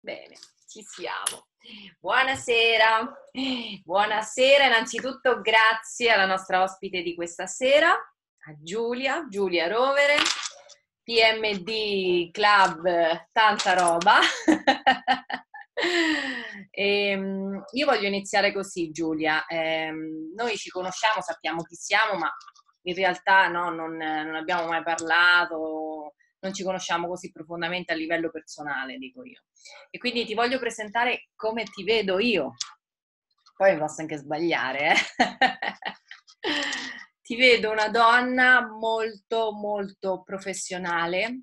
Bene, ci siamo. Buonasera, buonasera innanzitutto grazie alla nostra ospite di questa sera, a Giulia, Giulia Rovere, PMD Club, tanta roba. E, ehm, io voglio iniziare così, Giulia. Ehm, noi ci conosciamo, sappiamo chi siamo, ma in realtà no, non, non abbiamo mai parlato, non ci conosciamo così profondamente a livello personale, dico io. E quindi ti voglio presentare come ti vedo io. Poi posso anche sbagliare, eh? ti vedo una donna molto, molto professionale,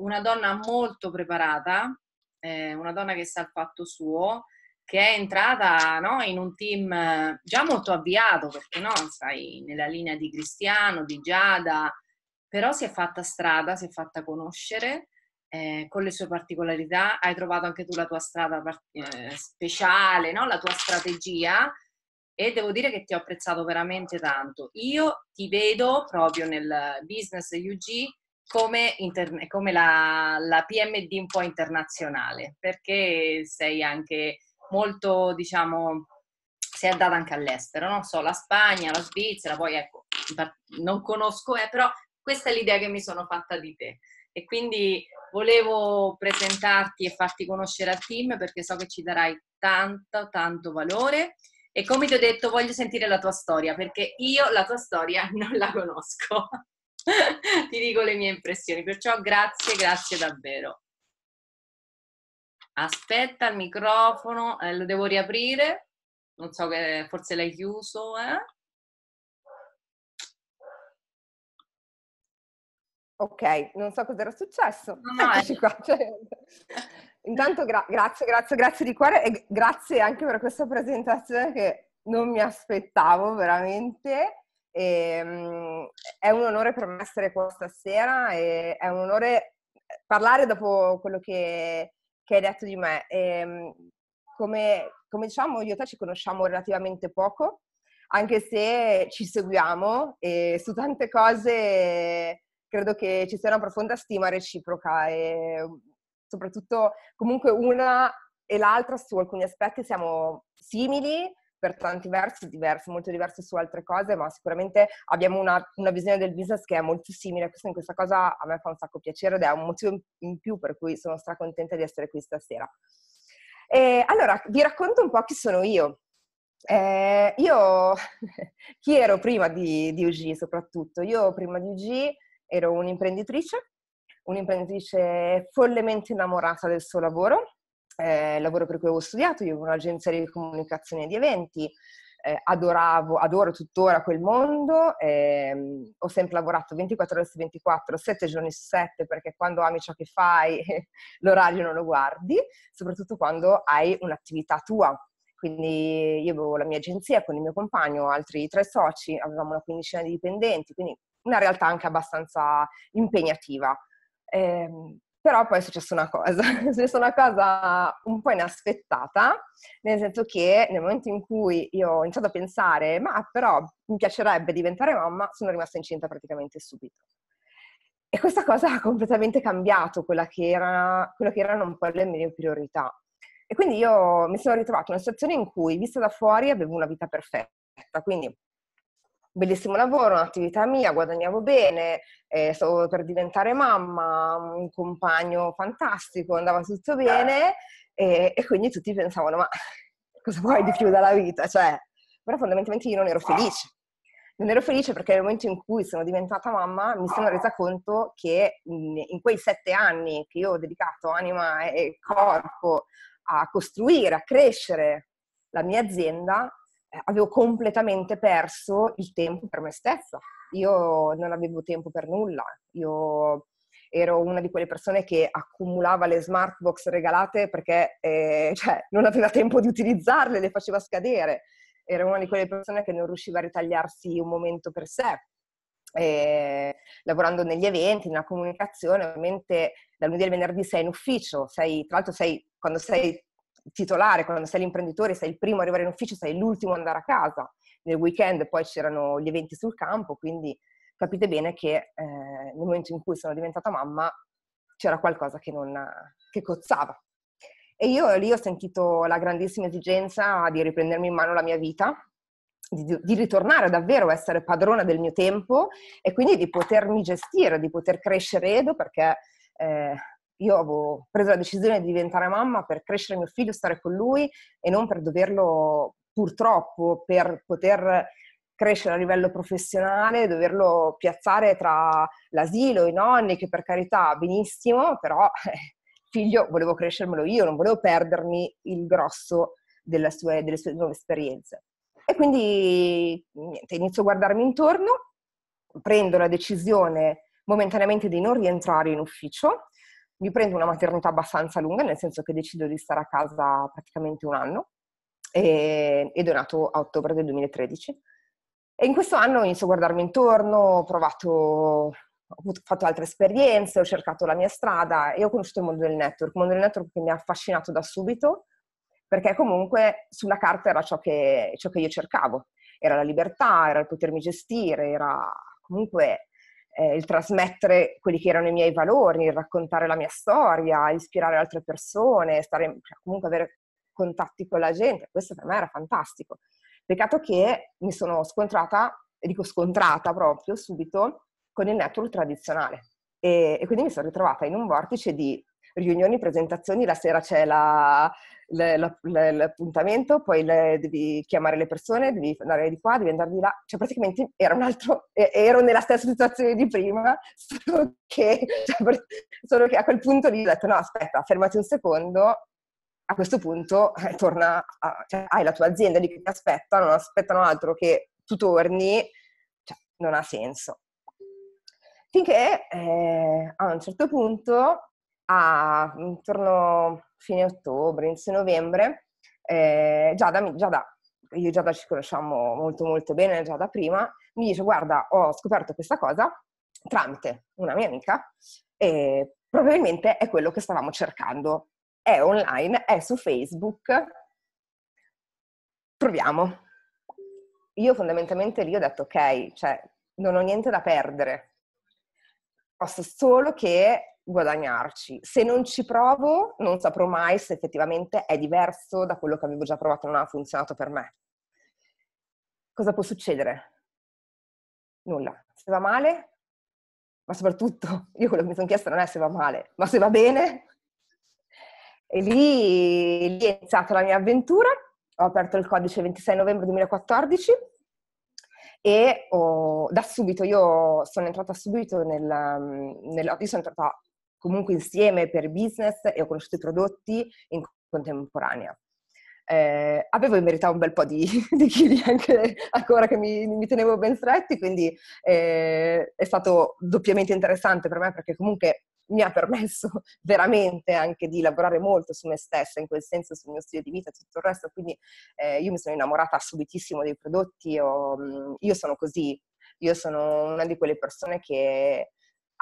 una donna molto preparata, eh, una donna che sa il fatto suo, che è entrata no, in un team eh, già molto avviato, perché no, sai, nella linea di Cristiano, di Giada, però si è fatta strada, si è fatta conoscere eh, con le sue particolarità, hai trovato anche tu la tua strada eh, speciale, no? la tua strategia e devo dire che ti ho apprezzato veramente tanto. Io ti vedo proprio nel business UG come, interne- come la, la, PMD un po' internazionale, perché sei anche molto, diciamo, sei andata anche all'estero, non so, la Spagna, la Svizzera, poi ecco, non conosco, eh, però questa è l'idea che mi sono fatta di te. E quindi volevo presentarti e farti conoscere al team perché so che ci darai tanto, tanto valore. E come ti ho detto, voglio sentire la tua storia perché io la tua storia non la conosco. ti dico le mie impressioni, perciò grazie, grazie davvero. Aspetta il microfono, eh, lo devo riaprire. Non so che forse l'hai chiuso, eh? Ok, non so cos'era successo. No, cioè, Intanto gra- grazie, grazie, grazie di cuore e grazie anche per questa presentazione che non mi aspettavo veramente. E, um, è un onore per me essere qua stasera e è un onore eh, parlare dopo quello che, che hai detto di me. E, um, come, come diciamo, io e te ci conosciamo relativamente poco, anche se ci seguiamo e su tante cose credo che ci sia una profonda stima reciproca e soprattutto comunque una e l'altra su alcuni aspetti siamo simili, per tanti versi diverse, molto diverse su altre cose, ma sicuramente abbiamo una, una, visione del business che è molto simile. Questa, questa cosa a me fa un sacco piacere ed è un motivo in più per cui sono stracontenta di essere qui stasera. E, allora, vi racconto un po' chi sono io. Eh, io chi ero prima di, di UG soprattutto? Io prima di UG ero un'imprenditrice, un'imprenditrice follemente innamorata del suo lavoro, eh, lavoro per cui avevo studiato, io avevo un'agenzia di comunicazione di eventi, eh, adoravo, adoro tuttora quel mondo, ehm, ho sempre lavorato 24 ore su 24, 7 giorni su 7 perché quando ami ciò che fai l'orario non lo guardi, soprattutto quando hai un'attività tua. Quindi io avevo la mia agenzia con il mio compagno, altri tre soci, avevamo una quindicina di dipendenti, quindi una realtà anche abbastanza impegnativa. Eh, però poi è successa una cosa, è successa una cosa un po' inaspettata, nel senso che nel momento in cui io ho iniziato a pensare, ma però mi piacerebbe diventare mamma, sono rimasta incinta praticamente subito. E questa cosa ha completamente cambiato quella che, era, quella che erano un po' le mie priorità. E quindi io mi sono ritrovata in una situazione in cui, vista da fuori, avevo una vita perfetta. Quindi bellissimo lavoro, un'attività mia, guadagnavo bene, eh, stavo per diventare mamma, un compagno fantastico, andava tutto bene e, e quindi tutti pensavano ma cosa vuoi di più dalla vita? Cioè, però fondamentalmente io non ero felice. Non ero felice perché nel momento in cui sono diventata mamma mi sono resa conto che in, in quei sette anni che io ho dedicato anima e corpo a costruire, a crescere la mia azienda, eh, avevo completamente perso il tempo per me stessa. Io non avevo tempo per nulla. Io ero una di quelle persone che accumulava le smart box regalate perché eh, cioè, non aveva tempo di utilizzarle, le faceva scadere. Ero una di quelle persone che non riusciva a ritagliarsi un momento per sé. E, lavorando negli eventi, nella comunicazione, ovviamente dal lunedì al venerdì sei in ufficio, sei, tra l'altro sei, quando sei titolare, quando sei l'imprenditore, sei il primo a arrivare in ufficio, sei l'ultimo ad andare a casa. Nel weekend poi c'erano gli eventi sul campo, quindi capite bene che eh, nel momento in cui sono diventata mamma c'era qualcosa che, non, che cozzava. E io lì ho sentito la grandissima esigenza di riprendermi in mano la mia vita, di, di, ritornare davvero a essere padrona del mio tempo e quindi di potermi gestire, di poter crescere Edo, perché eh, io avevo preso la decisione di diventare mamma per crescere mio figlio, stare con lui e non per doverlo, purtroppo, per poter crescere a livello professionale, doverlo piazzare tra l'asilo, i nonni, che per carità benissimo, però eh, figlio volevo crescermelo io, non volevo perdermi il grosso sue, delle sue nuove esperienze. E quindi niente, inizio a guardarmi intorno, prendo la decisione momentaneamente di non rientrare in ufficio mi prendo una maternità abbastanza lunga, nel senso che decido di stare a casa praticamente un anno e, ed è nato a ottobre del 2013. E in questo anno inizio a guardarmi intorno, ho provato, ho fatto altre esperienze, ho cercato la mia strada e ho conosciuto il mondo del network, il mondo del network che mi ha affascinato da subito perché comunque sulla carta era ciò che, ciò che io cercavo, era la libertà, era il potermi gestire, era comunque eh, il trasmettere quelli che erano i miei valori, il raccontare la mia storia, ispirare altre persone, stare, cioè, comunque avere contatti con la gente, questo per me era fantastico. Peccato che mi sono scontrata, e dico scontrata proprio subito, con il network tradizionale e, e quindi mi sono ritrovata in un vortice di riunioni, presentazioni, la sera c'è la, la, la, l'appuntamento, poi le, devi chiamare le persone, devi andare di qua, devi andare di là, cioè praticamente era un altro, ero nella stessa situazione di prima, solo che, cioè, solo che a quel punto lì ho detto no aspetta, fermati un secondo, a questo punto eh, torna, a, cioè, hai la tua azienda lì che ti aspetta, non aspettano altro che tu torni, cioè, non ha senso. Finché eh, a un certo punto a ah, intorno fine ottobre, inizio novembre, eh, già da, io e Giada ci conosciamo molto molto bene già da prima, mi dice guarda ho scoperto questa cosa tramite una mia amica e probabilmente è quello che stavamo cercando. È online, è su Facebook, proviamo. Io fondamentalmente lì ho detto ok, cioè non ho niente da perdere, posso solo che guadagnarci. Se non ci provo, non saprò mai se effettivamente è diverso da quello che avevo già provato e non ha funzionato per me. Cosa può succedere? Nulla. Se va male, ma soprattutto io quello che mi sono chiesto non è se va male, ma se va bene. E lì, lì è iniziata la mia avventura. Ho aperto il codice 26 novembre 2014 e ho, da subito io sono entrata subito nel, nel, io sono entrata comunque insieme per business e ho conosciuto i prodotti in contemporanea. Eh, avevo in verità un bel po' di, di chili anche ancora che mi, mi, tenevo ben stretti, quindi eh, è stato doppiamente interessante per me perché comunque mi ha permesso veramente anche di lavorare molto su me stessa, in quel senso sul mio stile di vita e tutto il resto, quindi eh, io mi sono innamorata subitissimo dei prodotti, io, mm, io sono così, io sono una di quelle persone che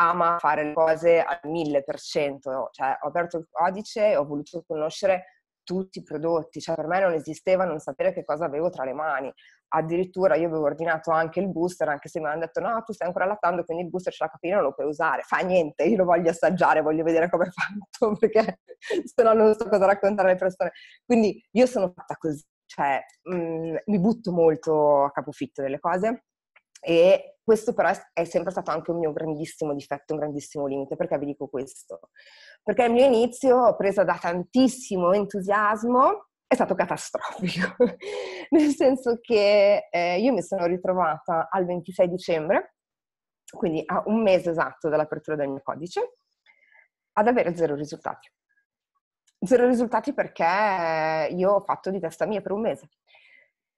ama fare le cose al mille per cento, cioè ho aperto il codice e ho voluto conoscere tutti i prodotti, cioè per me non esisteva non sapere che cosa avevo tra le mani. Addirittura io avevo ordinato anche il booster, anche se mi hanno detto no, tu stai ancora lattando, quindi il booster c'è la caffeina, non lo puoi usare. Fa niente, io lo voglio assaggiare, voglio vedere come è fatto, perché se no non so cosa raccontare alle persone. Quindi io sono fatta così, cioè mh, mm, mi butto molto a capofitto delle cose e questo però è sempre stato anche un mio grandissimo difetto, un grandissimo limite. Perché vi dico questo? Perché il mio inizio, preso da tantissimo entusiasmo, è stato catastrofico. Nel senso che eh, io mi sono ritrovata al 26 dicembre, quindi a un mese esatto dall'apertura del mio codice, ad avere zero risultati. Zero risultati perché io ho fatto di testa mia per un mese.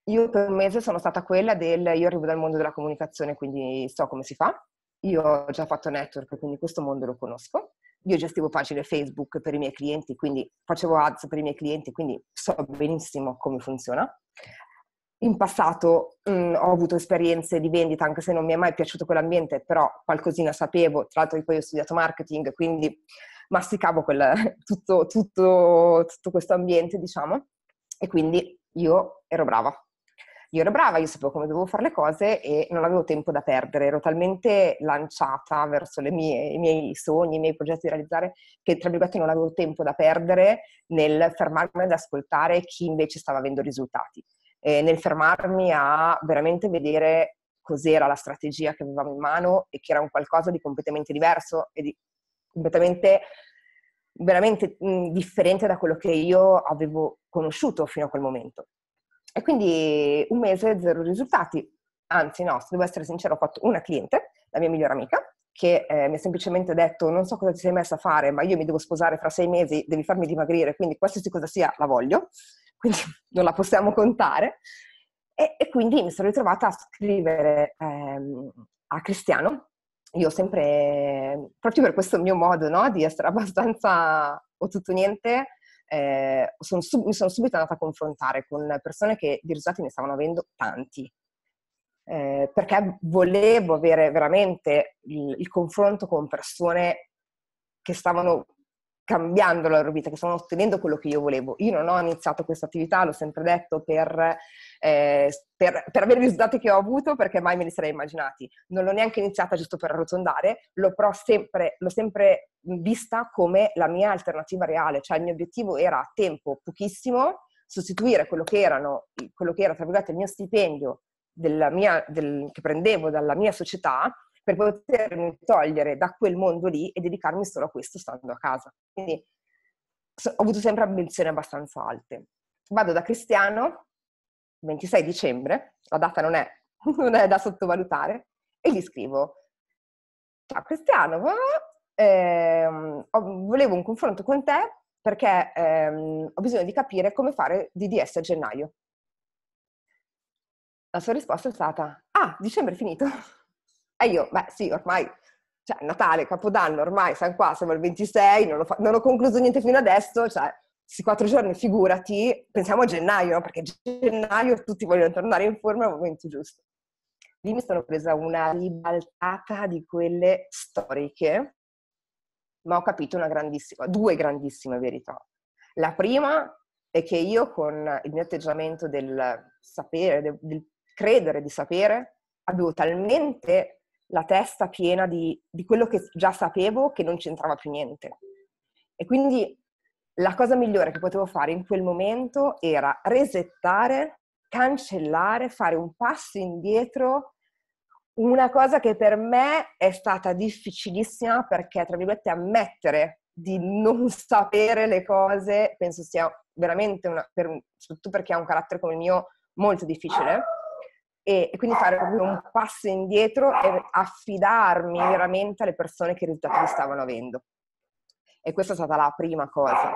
Io per un mese sono stata quella del io arrivo dal mondo della comunicazione, quindi so come si fa. Io ho già fatto network, quindi questo mondo lo conosco. Io gestivo pagine Facebook per i miei clienti, quindi facevo ads per i miei clienti, quindi so benissimo come funziona. In passato mh, mm, ho avuto esperienze di vendita, anche se non mi è mai piaciuto quell'ambiente, però qualcosina sapevo, tra l'altro poi ho studiato marketing, quindi masticavo quel, tutto, tutto, tutto questo ambiente, diciamo, e quindi io ero brava. Io ero brava, io sapevo come dovevo fare le cose e non avevo tempo da perdere, ero talmente lanciata verso mie, i miei sogni, i miei progetti da realizzare che tra virgolette non avevo tempo da perdere nel fermarmi ad ascoltare chi invece stava avendo risultati, eh, nel fermarmi a veramente vedere cos'era la strategia che avevamo in mano e che era un qualcosa di completamente diverso e di completamente veramente mh, differente da quello che io avevo conosciuto fino a quel momento. E quindi un mese, zero risultati. Anzi, no, se devo essere sincero, ho fatto una cliente, la mia migliore amica, che eh, mi ha semplicemente detto non so cosa ti sei messa a fare, ma io mi devo sposare fra sei mesi, devi farmi dimagrire, quindi qualsiasi cosa sia la voglio, quindi non la possiamo contare. E, e quindi mi sono ritrovata a scrivere ehm, a Cristiano. Io sempre, proprio per questo mio modo no, di essere abbastanza o tutto niente, eh, sono sub- mi sono subito andata a confrontare con persone che di risultati ne stavano avendo tanti. Eh, perché volevo avere veramente il, il confronto con persone che stavano cambiando la loro vita, che stavano ottenendo quello che io volevo. Io non ho iniziato questa attività, l'ho sempre detto, per, eh, per, per, avere i risultati che ho avuto, perché mai me li sarei immaginati. Non l'ho neanche iniziata giusto per arrotondare, l'ho però sempre, l'ho sempre vista come la mia alternativa reale, cioè il mio obiettivo era a tempo pochissimo sostituire quello che, erano, quello che era, tra virgolette, il mio stipendio mia, del, che prendevo dalla mia società per potermi togliere da quel mondo lì e dedicarmi solo a questo stando a casa. Quindi so, ho avuto sempre ambizioni abbastanza alte. Vado da Cristiano, 26 dicembre, la data non è, non è da sottovalutare, e gli scrivo, ciao Cristiano, va, ehm, volevo un confronto con te perché ehm, ho bisogno di capire come fare DDS a gennaio. La sua risposta è stata, ah, dicembre è finito. E io, beh sì, ormai, cioè Natale, Capodanno, ormai siamo qua, siamo il 26, non ho, fa- non ho concluso niente fino adesso, cioè questi quattro giorni, figurati, pensiamo a gennaio, no? perché gennaio tutti vogliono tornare in forma al momento giusto. Lì mi sono presa una ribaltata di quelle storiche, ma ho capito una grandissima, due grandissime verità. La prima è che io con il mio atteggiamento del sapere, del, del credere di sapere, avevo talmente la testa piena di, di quello che già sapevo che non c'entrava più niente. E quindi la cosa migliore che potevo fare in quel momento era resettare, cancellare, fare un passo indietro, una cosa che per me è stata difficilissima perché, tra virgolette, ammettere di non sapere le cose penso sia veramente una, per, soprattutto perché ha un carattere come il mio molto difficile e, e quindi fare proprio un passo indietro e affidarmi veramente alle persone che i risultati stavano avendo. E questa è stata la prima cosa.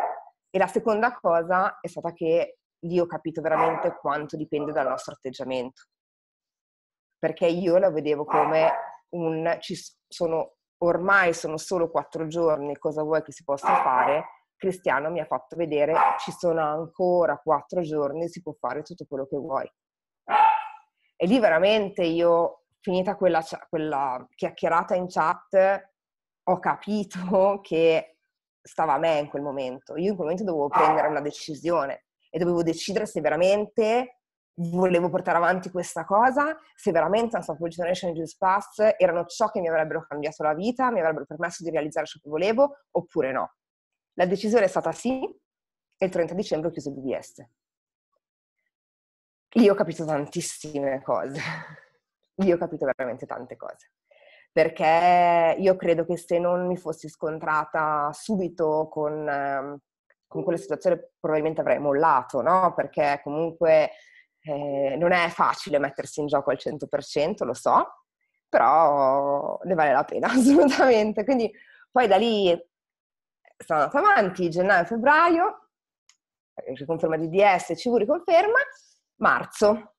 E la seconda cosa è stata che lì ho capito veramente quanto dipende dal nostro atteggiamento. Perché io la vedevo come un ci sono ormai sono solo quattro giorni, cosa vuoi che si possa fare? Cristiano mi ha fatto vedere ci sono ancora quattro giorni, si può fare tutto quello che vuoi. E lì veramente io, finita quella, quella chiacchierata in chat, ho capito che stava a me in quel momento. Io in quel momento dovevo prendere una decisione e dovevo decidere se veramente volevo portare avanti questa cosa, se veramente Unstoppable Generation e Juice Pass erano ciò che mi avrebbero cambiato la vita, mi avrebbero permesso di realizzare ciò che volevo, oppure no. La decisione è stata sì e il 30 dicembre ho chiuso il BBS. Lì ho capito tantissime cose, lì ho capito veramente tante cose, perché io credo che se non mi fossi scontrata subito con, ehm, con quella situazione probabilmente avrei mollato, no? Perché comunque eh, non è facile mettersi in gioco al 100%, lo so, però ne vale la pena assolutamente. Quindi poi da lì sono andata avanti, gennaio-febbraio, riconferma eh, di DS, CV riconferma, marzo.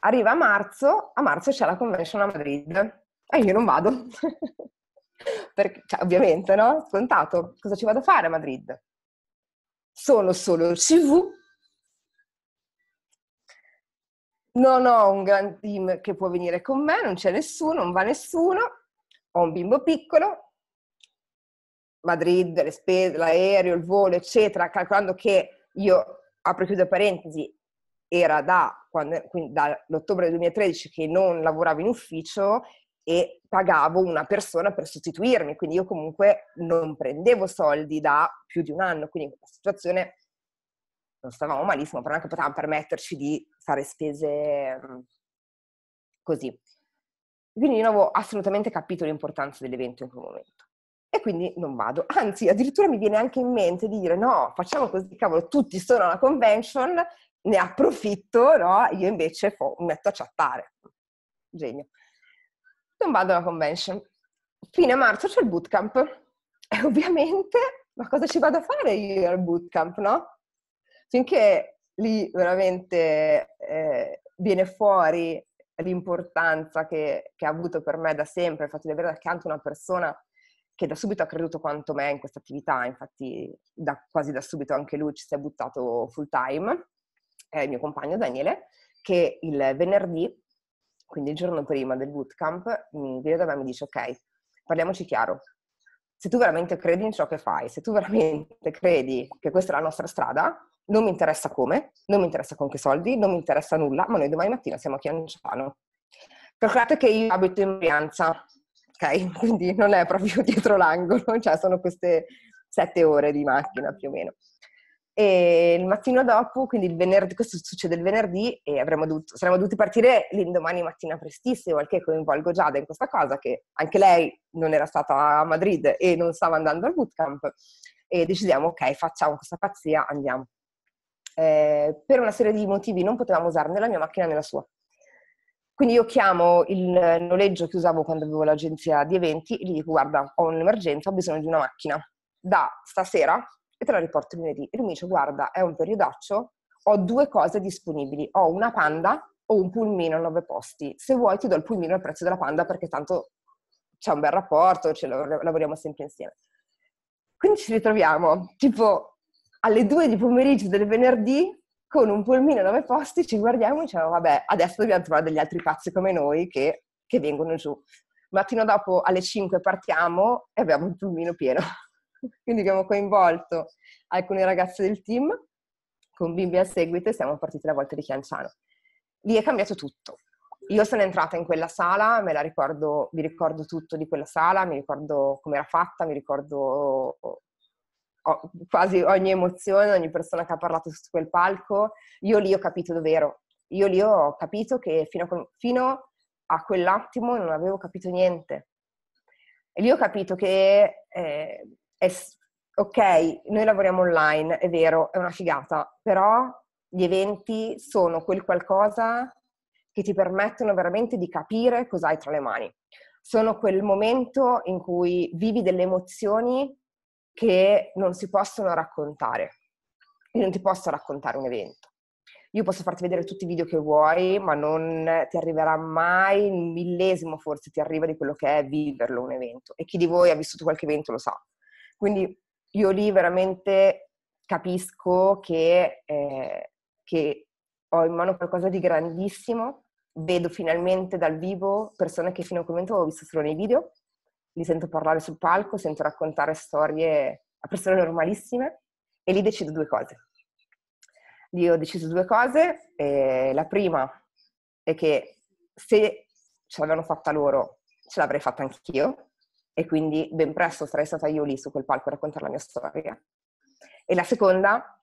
Arriva marzo, a marzo c'è la convention a Madrid e io non vado. Perché, cioè, ovviamente, no? Scontato. Cosa ci vado a fare a Madrid? Sono solo il CV. Non ho un gran team che può venire con me, non c'è nessuno, non va nessuno. Ho un bimbo piccolo. Madrid, le spese, l'aereo, il volo, eccetera, calcolando che io apro e chiudo parentesi, era da, quando, dall'ottobre 2013 che non lavoravo in ufficio e pagavo una persona per sostituirmi, quindi io comunque non prendevo soldi da più di un anno, quindi in questa situazione non stavamo malissimo, però neanche potevamo permetterci di fare spese mm, così. Quindi di nuovo avevo assolutamente capito l'importanza dell'evento in quel momento. E quindi non vado. Anzi, addirittura mi viene anche in mente di dire no, facciamo così, cavolo, tutti sono alla convention ne approfitto, no? Io invece fo, mi metto a chattare. Genio. Non vado alla convention. Fine marzo c'è il bootcamp. E ovviamente, ma cosa ci vado a fare io al bootcamp, no? Finché lì veramente eh, viene fuori l'importanza che, che, ha avuto per me da sempre, il fatto di avere accanto una persona che da subito ha creduto quanto me in questa attività, infatti da, quasi da subito anche lui ci si è buttato full time è il mio compagno Daniele, che il venerdì, quindi il giorno prima del bootcamp, mi viene da me e mi dice ok, parliamoci chiaro, se tu veramente credi in ciò che fai, se tu veramente credi che questa è la nostra strada, non mi interessa come, non mi interessa con che soldi, non mi interessa nulla, ma noi domani mattina siamo qui a Lanciano. Calcolate che io abito in Brianza, ok? Quindi non è proprio dietro l'angolo, cioè sono queste sette ore di macchina più o meno e il mattino dopo, quindi il venerdì, questo succede il venerdì e dovuto, saremmo dovuti partire l'indomani mattina prestissimo, al che coinvolgo Giada in questa cosa, che anche lei non era stata a Madrid e non stava andando al bootcamp, e decidiamo, ok, facciamo questa pazzia, andiamo. Eh, per una serie di motivi non potevamo usare né la mia macchina né la sua. Quindi io chiamo il noleggio che usavo quando avevo l'agenzia di eventi e gli dico guarda ho un'emergenza, ho bisogno di una macchina. Da stasera e te la riporto lunedì. E lui mi dice, guarda, è un periodaccio, ho due cose disponibili, ho una panda o un pulmino a nove posti. Se vuoi ti do il pulmino al prezzo della panda perché tanto c'è un bel rapporto, lavoriamo sempre insieme. Quindi ci ritroviamo tipo alle due di pomeriggio del venerdì con un pulmino a nove posti, ci guardiamo e diciamo vabbè, adesso dobbiamo trovare degli altri pazzi come noi che, che vengono giù. Mattino dopo alle 5 partiamo e abbiamo un pulmino pieno. Quindi abbiamo coinvolto alcune ragazze del team con bimbi a seguito e siamo partiti la volta di Chianciano. Lì è cambiato tutto. Io sono entrata in quella sala, me la ricordo, mi ricordo tutto di quella sala, mi ricordo come era fatta, mi ricordo ho, oh, quasi ogni emozione, ogni persona che ha parlato su quel palco. Io lì ho capito dove ero. Io lì ho capito che fino a, fino a quell'attimo non avevo capito niente. E lì ho capito che eh, è, ok, noi lavoriamo online, è vero, è una figata, però gli eventi sono quel qualcosa che ti permettono veramente di capire cosa hai tra le mani. Sono quel momento in cui vivi delle emozioni che non si possono raccontare. Io non ti posso raccontare un evento. Io posso farti vedere tutti i video che vuoi, ma non ti arriverà mai un millesimo, forse ti arriva di quello che è viverlo un evento. E chi di voi ha vissuto qualche evento lo sa. Quindi io lì veramente capisco che, eh, che ho in mano qualcosa di grandissimo, vedo finalmente dal vivo persone che fino a quel momento avevo visto solo nei video, li sento parlare sul palco, sento raccontare storie a persone normalissime e lì decido due cose. Lì ho deciso due cose, la prima è che se ce l'avevano fatta loro, ce l'avrei fatta anch'io, e quindi ben presto sarei stata io lì su quel palco a raccontare la mia storia. E la seconda,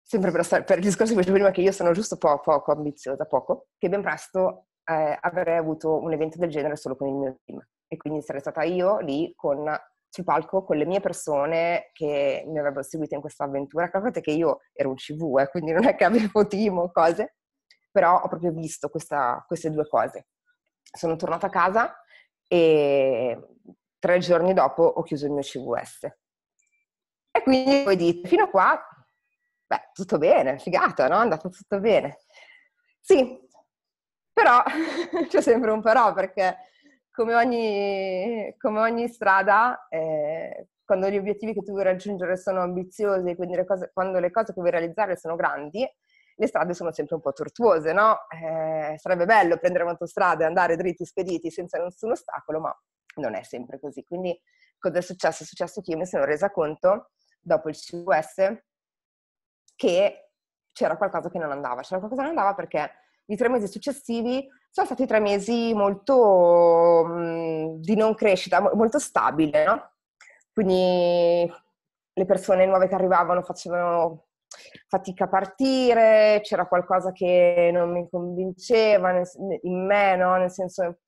sempre per, per il discorso che facevo prima, che io sono giusto poco, poco ambiziosa, poco, che ben presto eh, avrei avuto un evento del genere solo con il mio team. E quindi sarei stata io lì con, sul palco con le mie persone che mi avrebbero seguito in questa avventura. Capite che io ero un CV, eh, quindi non è che avevo team o cose, però ho proprio visto questa, queste due cose. Sono tornata a casa e tre giorni dopo ho chiuso il mio CVS. E quindi voi dite, fino a qua, beh, tutto bene, figata, no? È andato tutto bene. Sì, però c'è sempre un però perché come ogni, come ogni strada, eh, quando gli obiettivi che tu vuoi raggiungere sono ambiziosi, quindi le cose, quando le cose che vuoi realizzare sono grandi, le strade sono sempre un po' tortuose, no? Eh, sarebbe bello prendere un'autostrada e andare dritti spediti senza nessun ostacolo, ma non è sempre così. Quindi cosa è successo? È successo che io mi sono resa conto, dopo il CQS, che c'era qualcosa che non andava. C'era qualcosa che non andava perché i tre mesi successivi sono stati tre mesi molto mh, di non crescita, molto stabile, no? Quindi le persone nuove che arrivavano facevano fatica a partire, c'era qualcosa che non mi convinceva in me, no? Nel senso,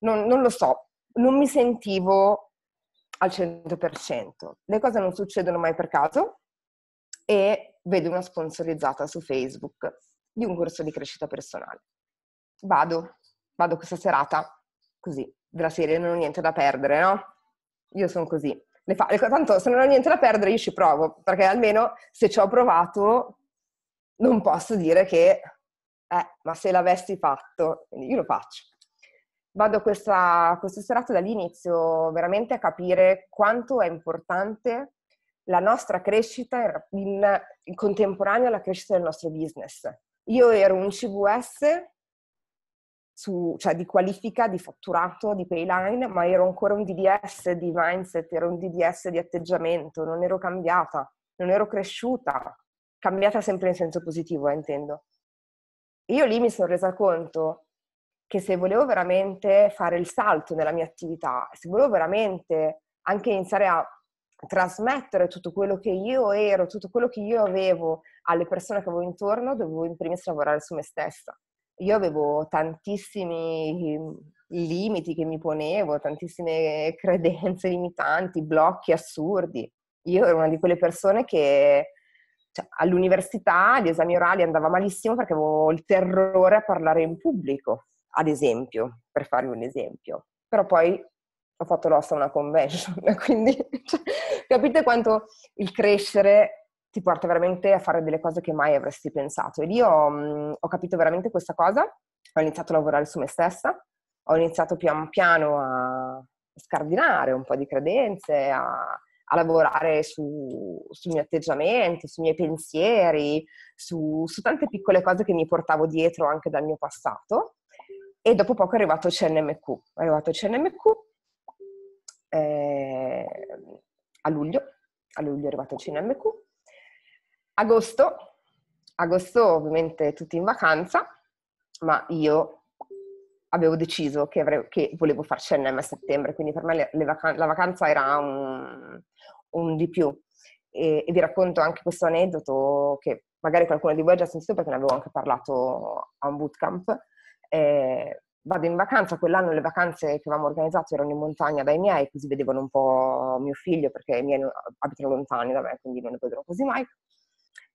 non, non lo so, non mi sentivo al 100%. Le cose non succedono mai per caso e vedo una sponsorizzata su Facebook di un corso di crescita personale. Vado, vado questa serata così, della serie non ho niente da perdere, no? Io sono così. Le fa- tanto se non ho niente da perdere io ci provo, perché almeno se ci ho provato non posso dire che, eh, ma se l'avessi fatto, quindi io lo faccio vado questa, questa serata dall'inizio veramente a capire quanto è importante la nostra crescita in, in contemporanea alla crescita del nostro business. Io ero un CVS su, cioè di qualifica, di fatturato, di payline, ma ero ancora un DDS di mindset, ero un DDS di atteggiamento, non ero cambiata, non ero cresciuta, cambiata sempre in senso positivo, eh, intendo. Io lì mi sono resa conto che se volevo veramente fare il salto nella mia attività, se volevo veramente anche iniziare a trasmettere tutto quello che io ero, tutto quello che io avevo alle persone che avevo intorno, dovevo in primis lavorare su me stessa. Io avevo tantissimi mm, limiti che mi ponevo, tantissime credenze limitanti, blocchi assurdi. Io ero una di quelle persone che cioè, all'università gli esami orali andava malissimo perché avevo il terrore a parlare in pubblico ad esempio, per farvi un esempio. Però poi ho fatto l'ossa a una convention, quindi cioè, capite quanto il crescere ti porta veramente a fare delle cose che mai avresti pensato. E io ho, mm, ho capito veramente questa cosa, ho iniziato a lavorare su me stessa, ho iniziato pian piano a scardinare un po' di credenze, a, a lavorare su, sul mio atteggiamento, sui miei pensieri, su, su, tante piccole cose che mi portavo dietro anche dal mio passato e dopo poco è arrivato il CNMQ. È arrivato CNMQ eh, a luglio, a luglio è arrivato il CNMQ. Agosto, agosto ovviamente tutti in vacanza, ma io avevo deciso che, avrei, che volevo fare CNM a settembre, quindi per me le, le vacan- la vacanza era un, un di più. E, e, vi racconto anche questo aneddoto che magari qualcuno di voi ha già sentito perché ne avevo anche parlato a un bootcamp eh, vado in vacanza, quell'anno le vacanze che avevamo organizzato erano in montagna dai miei, così vedevano un po' mio figlio perché i miei abitano lontani da me, quindi non ne vedono quasi mai.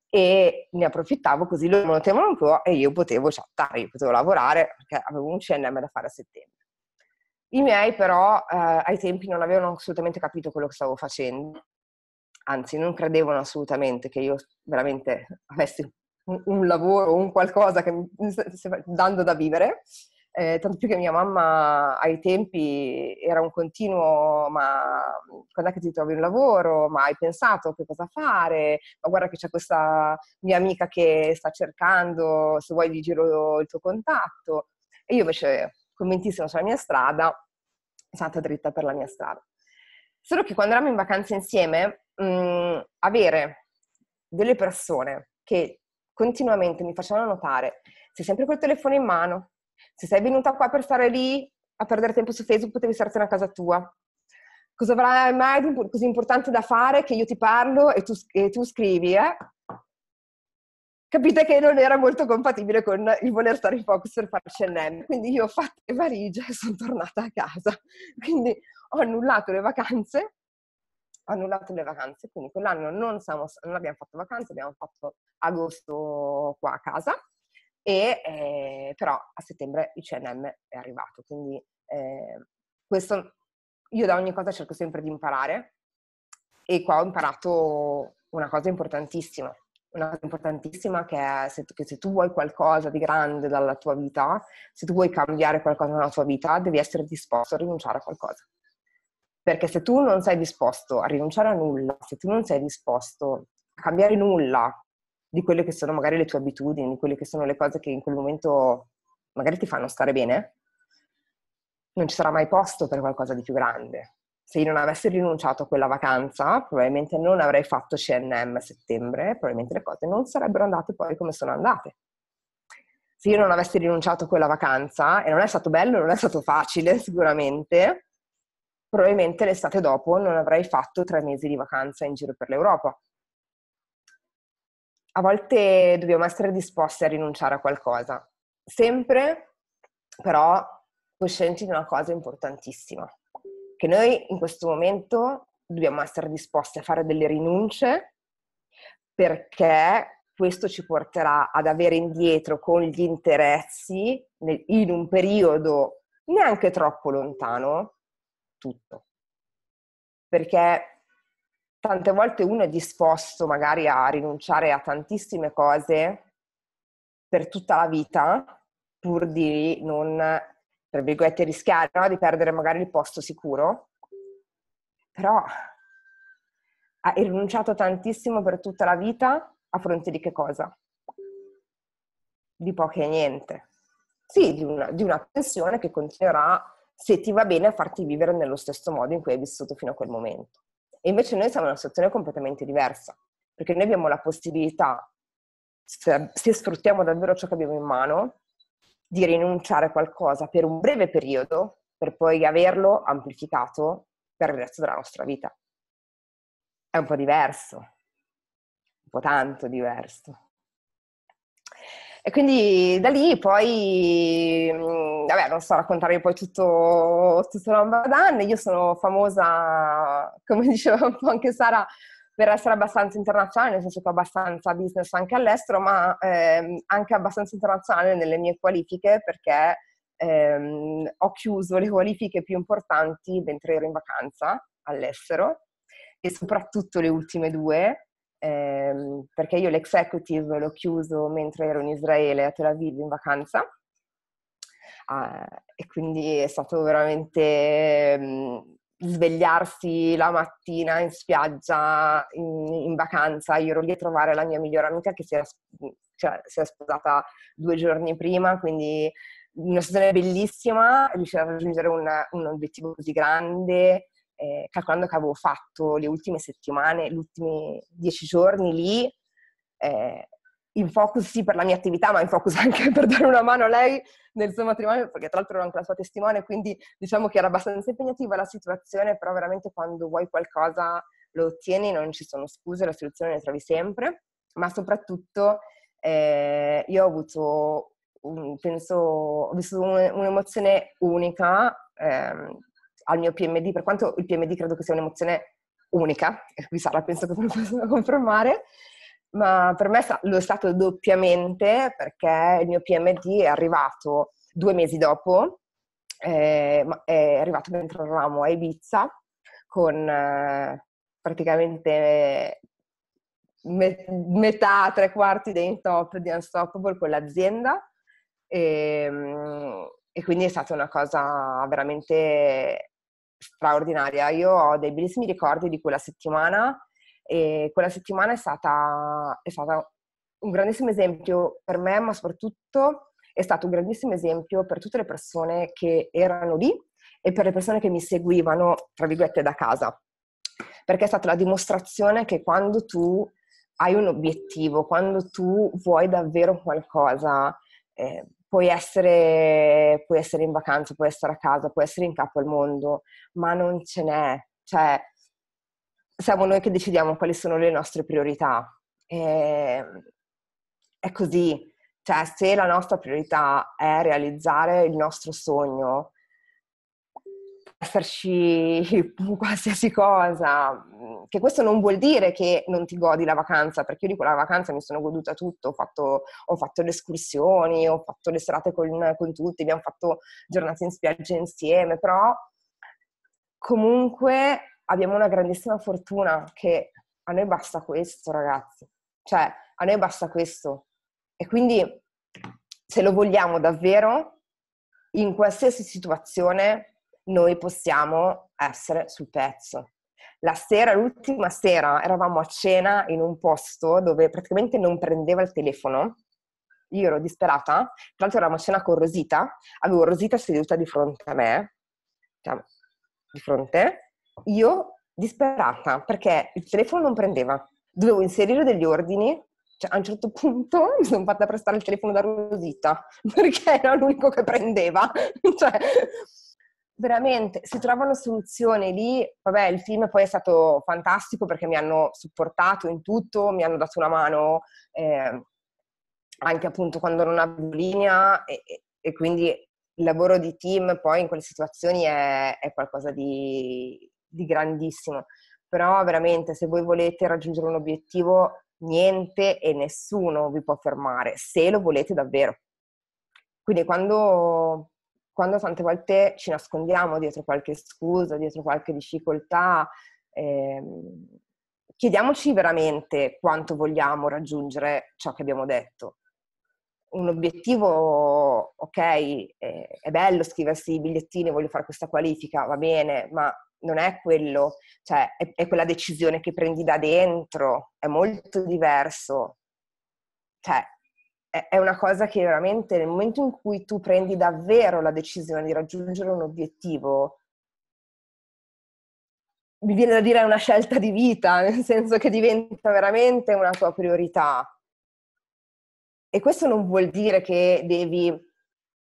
E ne approfittavo così loro non un po' e io potevo chattare, io potevo lavorare perché avevo un CNM da fare a settembre. I miei però eh, ai tempi non avevano assolutamente capito quello che stavo facendo, anzi non credevano assolutamente che io veramente avessi un, un lavoro, un qualcosa che mi stava dando da vivere. Eh, tanto più che mia mamma ai tempi era un continuo, ma quando è che ti trovi un lavoro? Ma hai pensato che cosa fare? Ma guarda che c'è questa mia amica che sta cercando, se vuoi gli giro il tuo contatto. E io invece, convintissima sulla mia strada, sono stata dritta per la mia strada. Solo che quando eravamo in vacanza insieme, mh, avere delle persone che continuamente mi facevano notare, sei sempre col telefono in mano, se sei venuta qua per stare lì a perdere tempo su Facebook potevi startene a casa tua. Cosa avrai mai di così importante da fare che io ti parlo e tu, e tu scrivi, eh? Capite che non era molto compatibile con il voler stare in focus per fare CNM. Quindi io ho fatto le valigie e sono tornata a casa. Quindi ho annullato le vacanze annullato le vacanze, quindi quell'anno non, siamo, non abbiamo fatto vacanze, abbiamo fatto agosto qua a casa, e, eh, però a settembre il CNM è arrivato, quindi eh, questo io da ogni cosa cerco sempre di imparare e qua ho imparato una cosa importantissima, una cosa importantissima che è se, che se tu vuoi qualcosa di grande dalla tua vita, se tu vuoi cambiare qualcosa nella tua vita, devi essere disposto a rinunciare a qualcosa. Perché se tu non sei disposto a rinunciare a nulla, se tu non sei disposto a cambiare nulla di quelle che sono magari le tue abitudini, di quelle che sono le cose che in quel momento magari ti fanno stare bene, non ci sarà mai posto per qualcosa di più grande. Se io non avessi rinunciato a quella vacanza, probabilmente non avrei fatto CNM a settembre, probabilmente le cose non sarebbero andate poi come sono andate. Se io non avessi rinunciato a quella vacanza, e non è stato bello, non è stato facile sicuramente, probabilmente l'estate dopo non avrei fatto tre mesi di vacanza in giro per l'Europa. A volte dobbiamo essere disposti a rinunciare a qualcosa, sempre però coscienti di una cosa importantissima, che noi in questo momento dobbiamo essere disposti a fare delle rinunce perché questo ci porterà ad avere indietro con gli interessi in un periodo neanche troppo lontano tutto. Perché tante volte uno è disposto magari a rinunciare a tantissime cose per tutta la vita pur di non, tra virgolette, rischiare no? di perdere magari il posto sicuro, però hai rinunciato tantissimo per tutta la vita a fronte di che cosa? Di poche e niente. Sì, di una, di una pensione che continuerà se ti va bene farti vivere nello stesso modo in cui hai vissuto fino a quel momento. E invece noi siamo in una situazione completamente diversa, perché noi abbiamo la possibilità, se, se sfruttiamo davvero ciò che abbiamo in mano, di rinunciare a qualcosa per un breve periodo, per poi averlo amplificato per il resto della nostra vita. È un po' diverso, un po' tanto diverso. E quindi da lì poi, mhmm, vabbè, non so raccontarvi poi tutto, tutto l'ambadan, io sono famosa, come diceva un po' anche Sara, per essere abbastanza internazionale, nel senso che ho abbastanza business anche all'estero, ma ehm, anche abbastanza internazionale nelle mie qualifiche perché ehm, ho chiuso le qualifiche più importanti mentre ero in vacanza all'estero e soprattutto le ultime due ehm, perché io l'executive l'ho chiuso mentre ero in Israele a Tel Aviv in vacanza. Ah, e quindi è stato veramente mh, ehm, svegliarsi la mattina in spiaggia, in, in, vacanza. Io ero lì a trovare la mia migliore amica che si era, cioè, si era sposata due giorni prima, quindi una situazione bellissima, riuscire a raggiungere un, un obiettivo così grande, eh, calcolando che avevo fatto le ultime settimane, gli ultimi dieci giorni lì, eh, in focus sì per la mia attività, ma in focus anche per dare una mano a lei nel suo matrimonio, perché tra l'altro ero anche la sua testimone, quindi diciamo che era abbastanza impegnativa la situazione, però veramente quando vuoi qualcosa lo ottieni, non ci sono scuse, la soluzione le trovi sempre, ma soprattutto eh, io ho avuto, un, penso, ho vissuto un'emozione unica, ehm, al mio PMD, per quanto il PMD credo che sia un'emozione unica, e qui Sara penso che me lo possa confermare, ma per me lo è stato doppiamente perché il mio PMD è arrivato due mesi dopo, eh, è arrivato mentre eravamo a Ibiza con eh, praticamente metà, tre quarti dei top di Unstoppable con l'azienda e, ehm, e quindi è stata una cosa veramente straordinaria. Io ho dei bellissimi ricordi di quella settimana e quella settimana è stata, è stata un grandissimo esempio per me, ma soprattutto è stato un grandissimo esempio per tutte le persone che erano lì e per le persone che mi seguivano, tra virgolette, da casa. Perché è stata la dimostrazione che quando tu hai un obiettivo, quando tu vuoi davvero qualcosa, eh, Puoi essere, puoi essere in vacanza, puoi essere a casa, puoi essere in capo al mondo, ma non ce n'è. Cioè, siamo noi che decidiamo quali sono le nostre priorità. E, ehm, è così. Cioè, se la nostra priorità è realizzare il nostro sogno, esserci qualsiasi cosa, mhmm, che questo non vuol dire che non ti godi la vacanza, perché io di quella vacanza mi sono goduta tutto, ho fatto, ho fatto le escursioni, ho fatto le serate con, con tutti, abbiamo fatto giornate in spiaggia insieme, però comunque abbiamo una grandissima fortuna che a noi basta questo, ragazzi. Cioè, a noi basta questo. E quindi, se lo vogliamo davvero, in qualsiasi situazione noi possiamo essere sul pezzo. La sera, l'ultima sera, eravamo a cena in un posto dove praticamente non prendeva il telefono. Io ero disperata, tra l'altro eravamo a cena con Rosita, avevo Rosita seduta di fronte a me, diciamo, di fronte, io disperata perché il telefono non prendeva. Dovevo inserire degli ordini cioè, a un certo punto mi sono fatta prestare il telefono da Rosita perché era l'unico che prendeva. Cioè, veramente si trovano soluzioni lì, vabbè il film poi è stato fantastico perché mi hanno supportato in tutto, mi hanno dato una mano eh, anche appunto quando non avevo linea e, e, quindi il lavoro di team poi in quelle situazioni è, è qualcosa di, di grandissimo, però veramente se voi volete raggiungere un obiettivo niente e nessuno vi può fermare se lo volete davvero. Quindi quando quando tante volte ci nascondiamo dietro qualche scusa, dietro qualche difficoltà, ehm, chiediamoci veramente quanto vogliamo raggiungere ciò che abbiamo detto. Un obiettivo, ok, eh, è bello scriversi i bigliettini, voglio fare questa qualifica, va bene, ma non è quello, cioè è, è quella decisione che prendi da dentro, è molto diverso. Cioè, è una cosa che veramente nel momento in cui tu prendi davvero la decisione di raggiungere un obiettivo, mi viene da dire è una scelta di vita, nel senso che diventa veramente una tua priorità. E questo non vuol dire che devi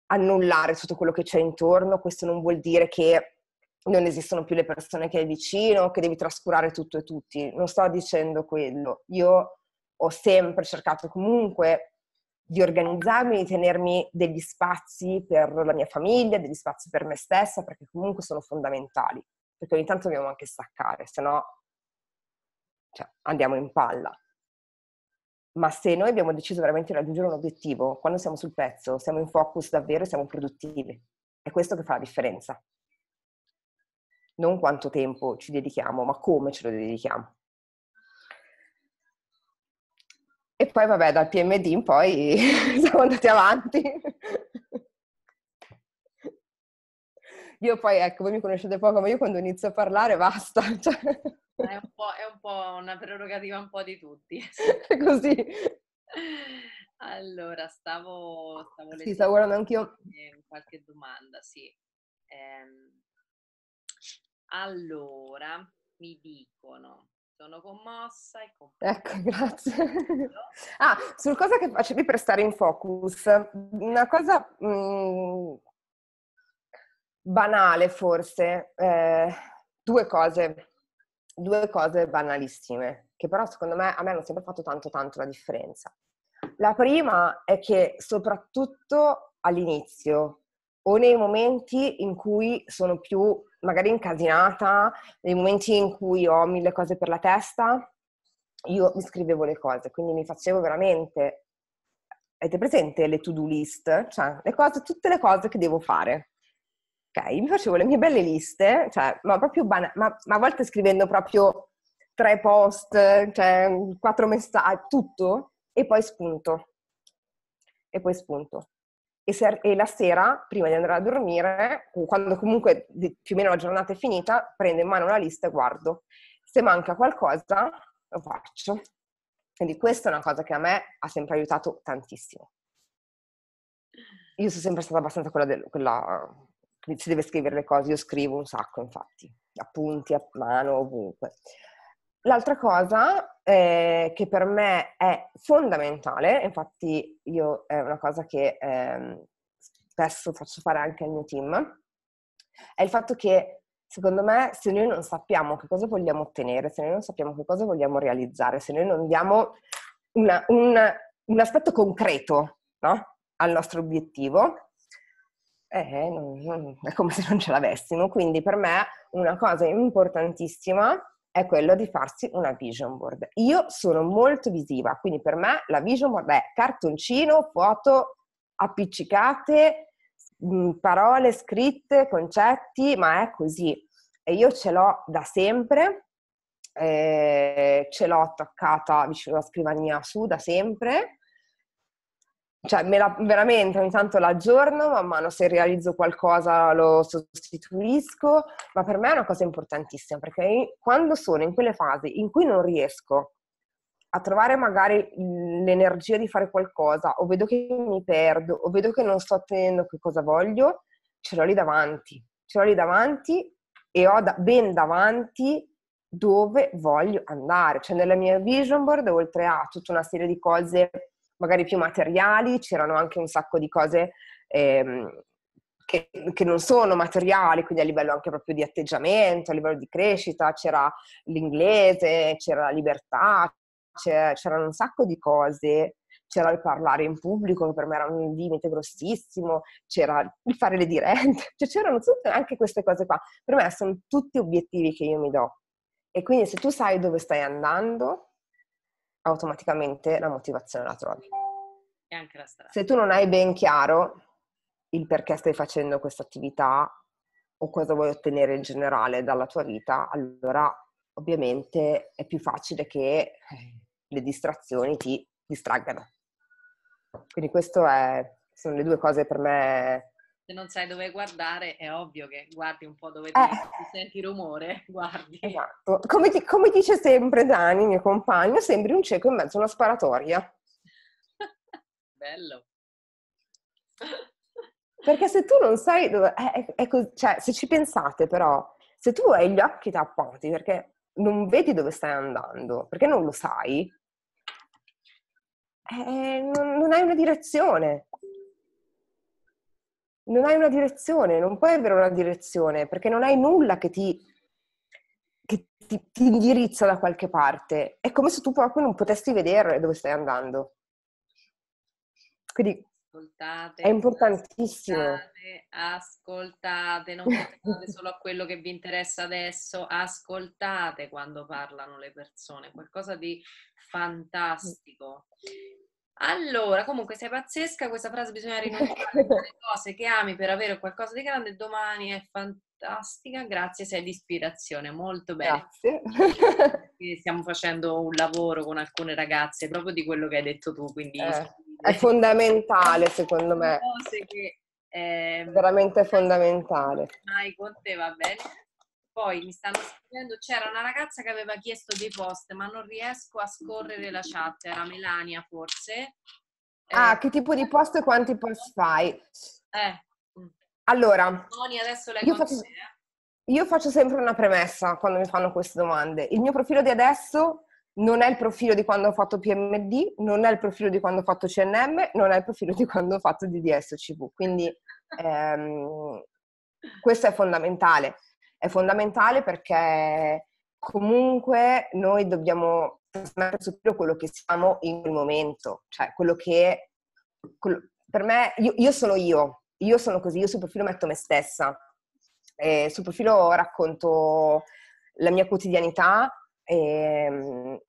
annullare tutto quello che c'è intorno, questo non vuol dire che non esistono più le persone che hai vicino, che devi trascurare tutto e tutti. Non sto dicendo quello. Io ho sempre cercato comunque di organizzarmi, di tenermi degli spazi per la mia famiglia, degli spazi per me stessa, perché comunque sono fondamentali, perché ogni tanto dobbiamo anche staccare, se no cioè, andiamo in palla. Ma se noi abbiamo deciso veramente di raggiungere un obiettivo, quando siamo sul pezzo, siamo in focus davvero, e siamo produttivi. È questo che fa la differenza. Non quanto tempo ci dedichiamo, ma come ce lo dedichiamo. E poi, vabbè, dal PMD in poi siamo andati avanti. Io poi, ecco, voi mi conoscete poco, ma io quando inizio a parlare basta. Cioè... Eh, è, un è, un po', una prerogativa un po' di tutti. È così. Allora, stavo, stavo leggendo sì, stavo guardando anch'io. qualche domanda, sì. Ehm, allora, mi dicono sono commossa e commossa. Ecco, grazie. ah, sul cosa che facevi per stare in focus, una cosa mh, mm, banale forse, eh, due cose, due cose banalissime, che però secondo me a me hanno sempre fatto tanto tanto la differenza. La prima è che soprattutto all'inizio o nei momenti in cui sono più magari incasinata, nei momenti in cui ho mille cose per la testa, io mi scrivevo le cose, quindi mi facevo veramente... Avete presente le to-do list? Cioè, le cose, tutte le cose che devo fare. Ok, mi facevo le mie belle liste, cioè, ma proprio banale, ma, ma a volte scrivendo proprio tre post, cioè, quattro messaggi, ah, tutto, e poi spunto. E poi spunto e, se, e, la sera, prima di andare a dormire, quando comunque più o meno la giornata è finita, prendo in mano la lista e guardo. Se manca qualcosa, lo faccio. Quindi questa è una cosa che a me ha sempre aiutato tantissimo. Io sono sempre stata abbastanza quella, de, quella si deve scrivere le cose, io scrivo un sacco infatti, appunti a mano ovunque. L'altra cosa eh, che per me è fondamentale, infatti io è una cosa che eh, spesso faccio fare anche al mio team, è il fatto che secondo me se noi non sappiamo che cosa vogliamo ottenere, se noi non sappiamo che cosa vogliamo realizzare, se noi non diamo una, un, un, aspetto concreto no? al nostro obiettivo, eh, non, non, è come se non ce l'avessimo. Quindi per me una cosa importantissima è quello di farsi una vision board. Io sono molto visiva, quindi per me la vision board è cartoncino, foto appiccicate, mm, parole scritte, concetti, ma è così. E io ce l'ho da sempre, eh, ce l'ho attaccata vicino alla scrivania su da sempre cioè la, veramente ogni tanto l'aggiorno, man mano se realizzo qualcosa lo sostituisco, ma per me è una cosa importantissima perché quando sono in quelle fasi in cui non riesco a trovare magari mhmm, l'energia di fare qualcosa o vedo che mi perdo o vedo che non sto ottenendo che cosa voglio, ce l'ho lì davanti, ce l'ho lì davanti e ho da, ben davanti dove voglio andare, cioè nella mia vision board oltre a tutta una serie di cose magari più materiali, c'erano anche un sacco di cose ehm, che, che, non sono materiali, quindi a livello anche proprio di atteggiamento, a livello di crescita, c'era l'inglese, c'era la libertà, c'era, c'erano un sacco di cose, c'era il parlare in pubblico che per me era un limite grossissimo, c'era il fare le dirette, cioè c'erano tutte anche queste cose qua. Per me sono tutti obiettivi che io mi do. E quindi se tu sai dove stai andando, automaticamente la motivazione la trovi. E anche la strada. Se tu non hai ben chiaro il perché stai facendo questa attività o cosa vuoi ottenere in generale dalla tua vita, allora ovviamente è più facile che le distrazioni ti distraggano. Quindi queste sono le due cose per me se non sai dove guardare, è ovvio che guardi un po' dove ti, eh. ti senti rumore, guardi. Esatto. Come, ti, come, dice sempre Dani, mio compagno, sembri un cieco in mezzo a una sparatoria. Bello. Perché se tu non sai dove... È, è, è, cioè, se ci pensate però, se tu hai gli occhi tappati perché non vedi dove stai andando, perché non lo sai, eh, non, non hai una direzione non hai una direzione, non puoi avere una direzione perché non hai nulla che ti, che ti, ti indirizza da qualche parte. È come se tu proprio non potessi vedere dove stai andando. Quindi ascoltate, è importantissimo. Ascoltate, ascoltate, non pensate solo a quello che vi interessa adesso, ascoltate quando parlano le persone, qualcosa di fantastico. Allora, comunque sei pazzesca, questa frase bisogna rinunciare a le cose che ami per avere qualcosa di grande, domani è fantastica, grazie, sei di ispirazione, molto bene. Grazie. Stiamo facendo un lavoro con alcune ragazze proprio di quello che hai detto tu, quindi... Eh, è fondamentale secondo me. Cose che... Eh, veramente fondamentale. Mai con te va bene? poi mi stanno scrivendo, c'era una ragazza che aveva chiesto dei post, ma non riesco a scorrere la chat, era Melania forse. Eh, ah, eh, che tipo di post e quanti post fai? Eh. Allora, Tony, adesso lei io faccio, eh. io faccio sempre una premessa quando mi fanno queste domande. Il mio profilo di adesso non è il profilo di quando ho fatto PMD, non è il profilo di quando ho fatto CNM, non è il profilo di quando ho fatto DDS o CV. Quindi ehm, questo è fondamentale è fondamentale perché comunque noi dobbiamo trasmettere su quello che siamo in quel momento, cioè quello che... Quello, per me, io, io, sono io, io sono così, io sul profilo metto me stessa, eh, sul profilo racconto la mia quotidianità e, ehm,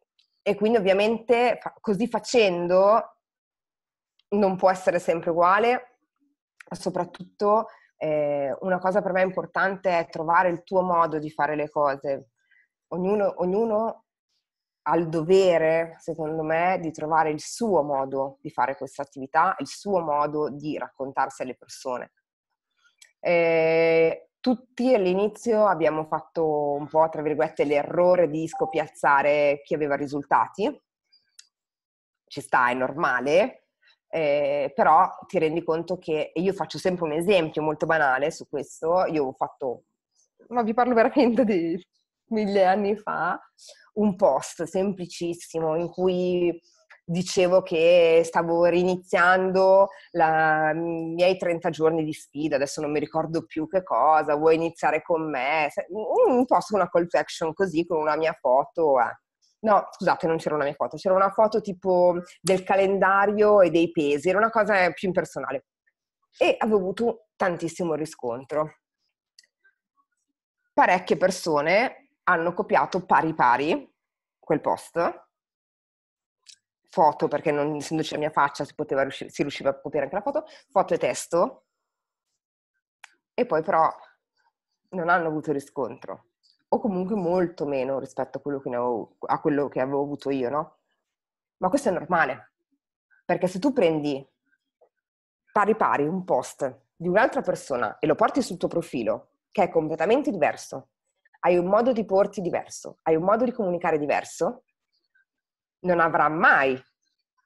e quindi ovviamente così facendo non può essere sempre uguale, soprattutto eh, una cosa per me importante è trovare il tuo modo di fare le cose. Ognuno, ognuno ha il dovere, secondo me, di trovare il suo modo di fare questa attività, il suo modo di raccontarsi alle persone. Eh, tutti all'inizio abbiamo fatto un po', tra virgolette, l'errore di scopiazzare chi aveva risultati. Ci sta, è normale, eh, però ti rendi conto che, e io faccio sempre un esempio molto banale su questo, io ho fatto, ma vi parlo veramente di mille anni fa, un post semplicissimo in cui dicevo che stavo riniziando i mm, miei 30 giorni di sfida, adesso non mi ricordo più che cosa, vuoi iniziare con me? Un post, una call to action così, con una mia foto. Eh. No, scusate, non c'era una mia foto, c'era una foto tipo del calendario e dei pesi, era una cosa più impersonale. E avevo avuto tantissimo riscontro. Parecchie persone hanno copiato pari pari quel post, foto perché non essendoci la mia faccia si, poteva, si riusciva a copiare anche la foto, foto e testo, e poi però non hanno avuto riscontro o comunque molto meno rispetto a quello che, avevo, a quello che avevo avuto io, no? Ma questo è normale, perché se tu prendi pari pari un post di un'altra persona e lo porti sul tuo profilo, che è completamente diverso, hai un modo di porti diverso, hai un modo di comunicare diverso, non avrà mai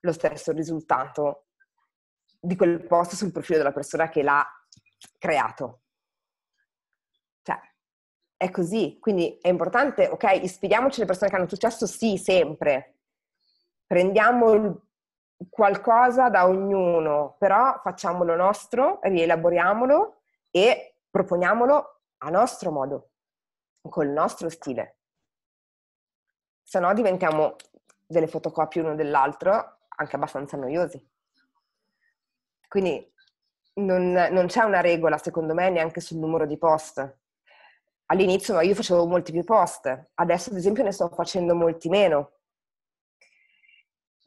lo stesso risultato di quel post sul profilo della persona che l'ha creato è così, quindi è importante, ok, ispiriamoci alle persone che hanno successo, sì, sempre. Prendiamo qualcosa da ognuno, però facciamolo nostro, rielaboriamolo e proponiamolo a nostro modo, col nostro stile. Se no diventiamo delle fotocopie uno dell'altro, anche abbastanza noiosi. Quindi non, non c'è una regola, secondo me, neanche sul numero di post all'inizio io facevo molti più post, adesso ad esempio ne sto facendo molti meno.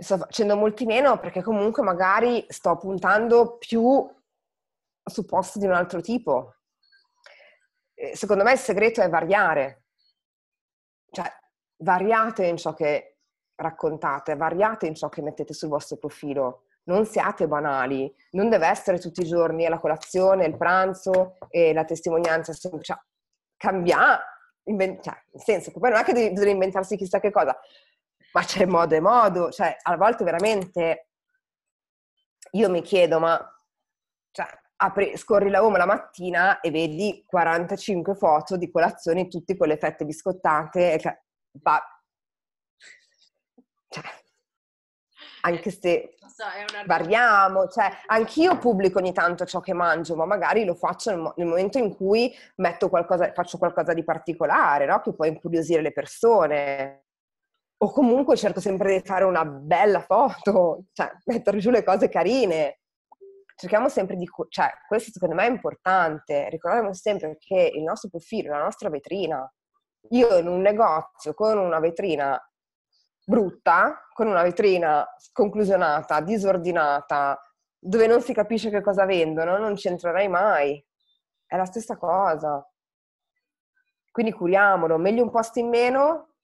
Ne sto facendo molti meno perché comunque magari sto puntando più su post di un altro tipo. Secondo me il segreto è variare, cioè variate in ciò che raccontate, variate in ciò che mettete sul vostro profilo, non siate banali, non deve essere tutti i giorni la colazione, il pranzo e la testimonianza, cioè, cambiare, invent- cioè, nel senso che poi non è che devi, bisogna inventarsi chissà che cosa, ma c'è modo e modo, cioè a volte veramente io mi chiedo, ma cioè, apri, scorri la home la mattina e vedi 45 foto di colazioni, tutte con le fette biscottate, e, cioè, va, cioè, anche eh, se so, variamo, cioè anch'io pubblico ogni tanto ciò che mangio, ma magari lo faccio nel, nel momento in cui qualcosa, faccio qualcosa di particolare, no? che può incuriosire le persone. O comunque cerco sempre di fare una bella foto, cioè mettere giù le cose carine cerchiamo sempre di, cioè questo secondo me è importante, ricordiamo sempre che il nostro profilo, la nostra vetrina, io in un negozio con una vetrina brutta, con una vetrina sconclusionata, disordinata, dove non si capisce che cosa vendono, non ci entrerai mai. È la stessa cosa. Quindi curiamolo, meglio un posto in meno,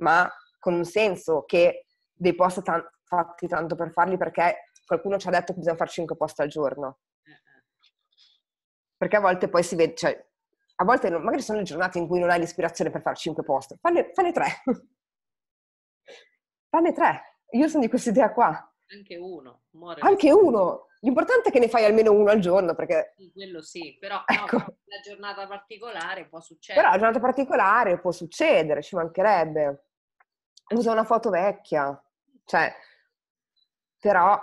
ma con un senso che dei post tan- fatti tanto per farli perché qualcuno ci ha detto che bisogna fare 5 post al giorno. Perché a volte poi si vede, cioè, a volte non, magari sono le giornate in cui non hai l'ispirazione per fare 5 post, fanne, fanne 3. Fanne tre. Io sono di questa idea qua. Anche uno. More Anche uno. L'importante è che ne fai almeno uno al giorno perché... Sì, quello sì, però ecco. no, la giornata particolare può succedere. Però la giornata particolare può succedere, ci mancherebbe. Usa una foto vecchia. Cioè, però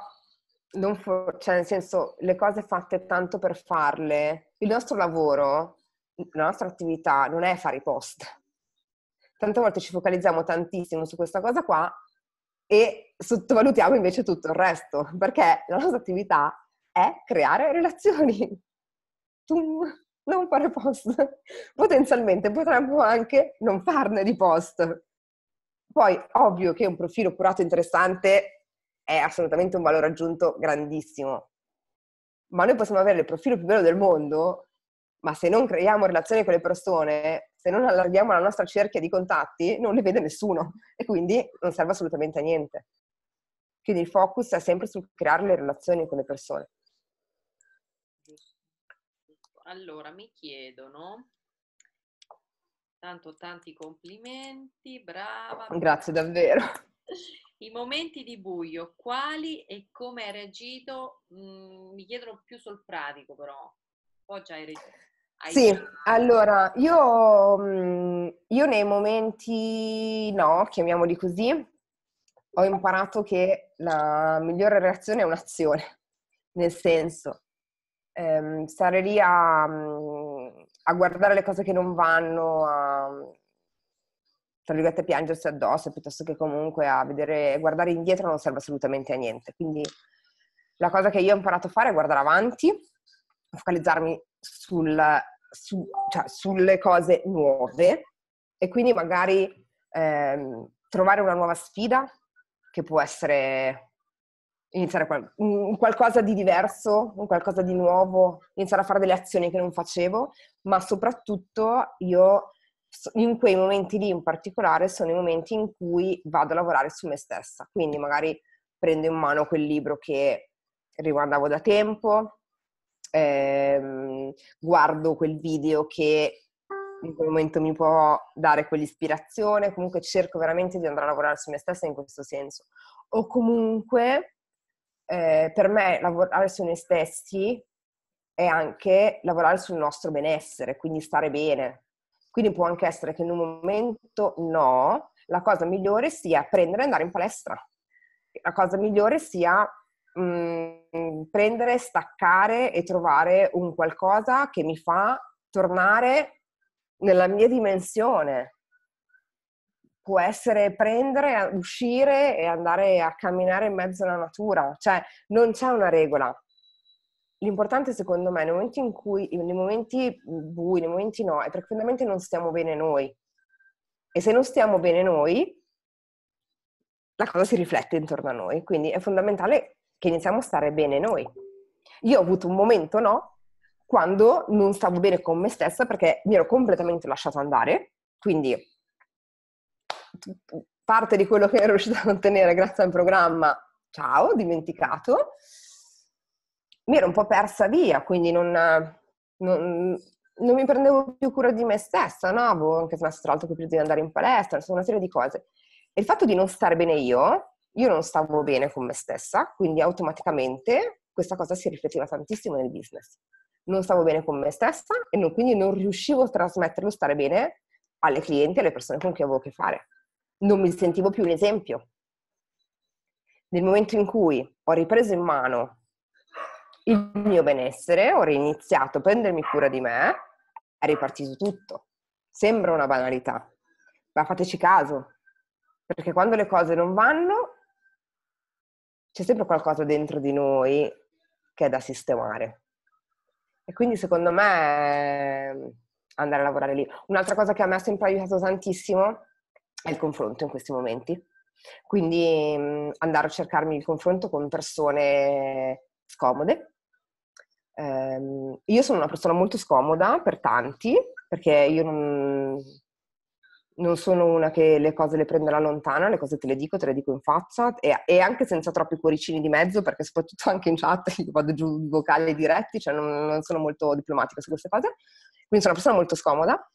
For- cioè nel senso le cose fatte tanto per farle, il nostro lavoro, la nostra attività non è fare i post. Tante volte ci focalizziamo tantissimo su questa cosa qua e sottovalutiamo invece tutto il resto, perché la nostra attività è creare relazioni. Tum, non fare post. Potenzialmente potremmo anche non farne di post. Poi, ovvio che un profilo curato interessante è assolutamente un valore aggiunto grandissimo. Ma noi possiamo avere il profilo più bello del mondo, ma se non creiamo relazioni con le persone, se non allarghiamo la nostra cerchia di contatti, non le vede nessuno e quindi non serve assolutamente a niente. Quindi il focus è sempre sul creare le relazioni con le persone. Allora, mi chiedono, tanto tanti complimenti, brava. Grazie davvero. I momenti di buio, quali e come hai reagito? Mm, mi chiedono più sul pratico però. Poi già hai reagito. Sì, hai... allora io, mhmm, io nei momenti no, chiamiamoli così, ho imparato che la migliore reazione è un'azione, nel senso ehm, stare lì a, mhmm, a, guardare le cose che non vanno, a tra virgolette piangersi addosso, piuttosto che comunque a vedere, guardare indietro non serve assolutamente a niente. Quindi la cosa che io ho imparato a fare è guardare avanti, focalizzarmi sul su, cioè, sulle cose nuove e quindi magari ehm, trovare una nuova sfida che può essere iniziare qual- un qualcosa di diverso, un qualcosa di nuovo, iniziare a fare delle azioni che non facevo, ma soprattutto io in quei momenti lì in particolare sono i momenti in cui vado a lavorare su me stessa, quindi magari prendo in mano quel libro che riguardavo da tempo, ehm, guardo quel video che in quel momento mi può dare quell'ispirazione, comunque cerco veramente di andare a lavorare su me stessa in questo senso. O comunque eh, per me lavorare su noi stessi è anche lavorare sul nostro benessere, quindi stare bene. Quindi può anche essere che in un momento no, la cosa migliore sia prendere e andare in palestra. La cosa migliore sia mh, mm, Mm, prendere, staccare e trovare un qualcosa che mi fa tornare nella mia dimensione. Può essere prendere, uscire e andare a camminare in mezzo alla natura, cioè non c'è una regola. L'importante secondo me nei momenti in cui, nei momenti bui, nei momenti no, è perché fondamentalmente non stiamo bene noi. E se non stiamo bene noi, la cosa si riflette intorno a noi. Quindi è fondamentale che iniziamo a stare bene noi. Io ho avuto un momento, no, quando non stavo bene con me stessa perché mi ero completamente lasciata andare, quindi parte di quello che ero riuscita a ottenere grazie al programma, ciao, dimenticato, mi ero un po' persa via, quindi non, non, non mi prendevo più cura di me stessa, no? Avevo anche smesso tra l'altro che più di andare in palestra, insomma una serie di cose. E il fatto di non stare bene io io non stavo bene con me stessa, quindi automaticamente questa cosa si rifletteva tantissimo nel business. Non stavo bene con me stessa e non, quindi non riuscivo a trasmetterlo stare bene alle clienti, alle persone con cui avevo a che fare. Non mi sentivo più un esempio. Nel momento in cui ho ripreso in mano il mio benessere, ho riniziato a prendermi cura di me, è ripartito tutto. Sembra una banalità, ma fateci caso, perché quando le cose non vanno c'è sempre qualcosa dentro di noi che è da sistemare. E quindi secondo me ehm, andare a lavorare lì. Un'altra cosa che a me ha sempre aiutato tantissimo è il confronto in questi momenti. Quindi mm, andare a cercarmi il confronto con persone scomode. Ehm, io sono una persona molto scomoda per tanti, perché io non, non sono una che le cose le prende da lontano, le cose te le dico, te le dico in faccia e, e, anche senza troppi cuoricini di mezzo perché soprattutto anche in chat io vado giù vocali diretti, cioè non, non sono molto diplomatica su queste cose, quindi sono una persona molto scomoda,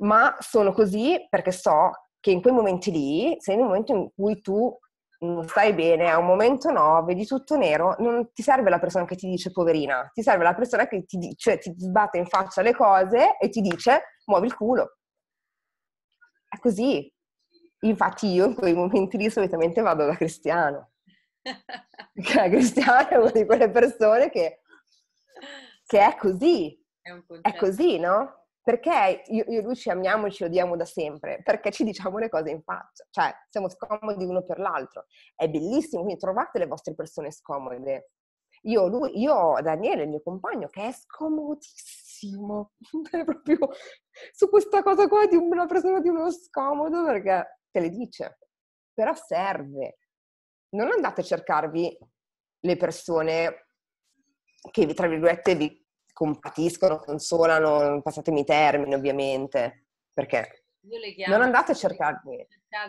ma sono così perché so che in quei momenti lì, se in un momento in cui tu non stai bene, a un momento no, vedi tutto nero, non ti serve la persona che ti dice poverina, ti serve la persona che ti, cioè, ti sbatte in faccia le cose e ti dice muovi il culo è così. Infatti io in quei momenti lì solitamente vado da Cristiano. Perché cioè, Cristiano è una di quelle persone che, che è così. È, è, così, no? Perché io, io e lui ci amiamo e ci odiamo da sempre? Perché ci diciamo le cose in faccia, cioè siamo scomodi uno per l'altro. È bellissimo, quindi trovate le vostre persone scomode. Io, lui, io Daniele, il mio compagno, che è scomodissimo malissimo, cioè, proprio su questa cosa qua di una persona di uno scomodo perché te le dice, però serve. Non andate a cercarvi le persone che, tra virgolette, vi compatiscono, consolano, passatemi i termini ovviamente, perché non andate a cercarvi.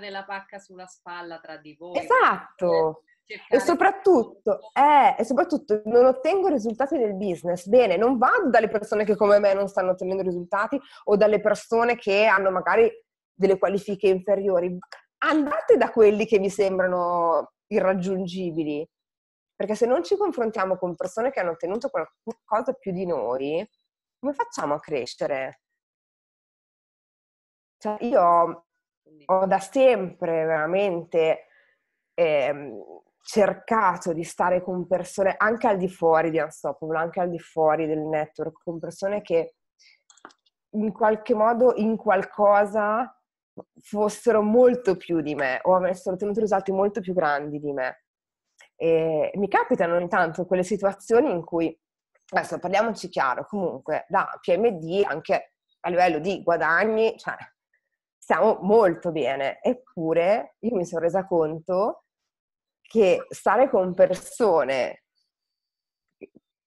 la pacca sulla spalla tra di voi. Esatto. E soprattutto, eh, e soprattutto, non ottengo risultati nel business. Bene, non vado dalle persone che come me non stanno ottenendo risultati o dalle persone che hanno magari delle qualifiche inferiori. Andate da quelli che vi sembrano irraggiungibili, perché se non ci confrontiamo con persone che hanno ottenuto qualcosa più di noi, come facciamo a crescere? Cioè, io ho da sempre veramente... Eh, cercato di stare con persone anche al di fuori di Unstoppable, anche al di fuori del network, con persone che in qualche modo, in qualcosa, fossero molto più di me o avessero ottenuto risultati molto più grandi di me. E mi capitano ogni tanto quelle situazioni in cui, adesso parliamoci chiaro, comunque da PMD anche a livello di guadagni, cioè stiamo molto bene, eppure io mi sono resa conto che stare con persone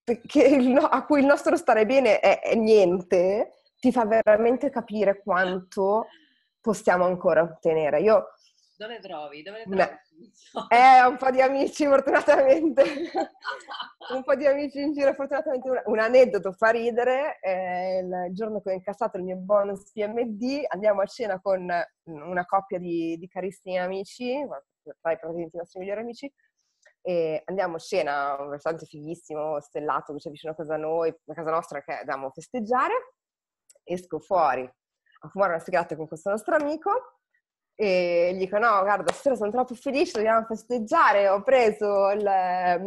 no, a cui il nostro stare bene è, è niente, ti fa veramente capire quanto possiamo ancora ottenere. Io dove trovi? Dove trovi? Eh, un po' di amici, fortunatamente. un po' di amici in giro, fortunatamente. Un, un aneddoto fa ridere. Eh, il giorno che ho incassato il mio bonus PMD, andiamo a cena con una coppia di, di carissimi amici, tra i presenti i nostri migliori amici, e andiamo a scena, un ristorante fighissimo, stellato, che c'è vicino a casa, noi, a casa nostra, che andiamo a festeggiare, esco fuori a fumare una sigaretta con questo nostro amico, e gli dico no guarda stasera sono troppo felice dobbiamo festeggiare ho preso il,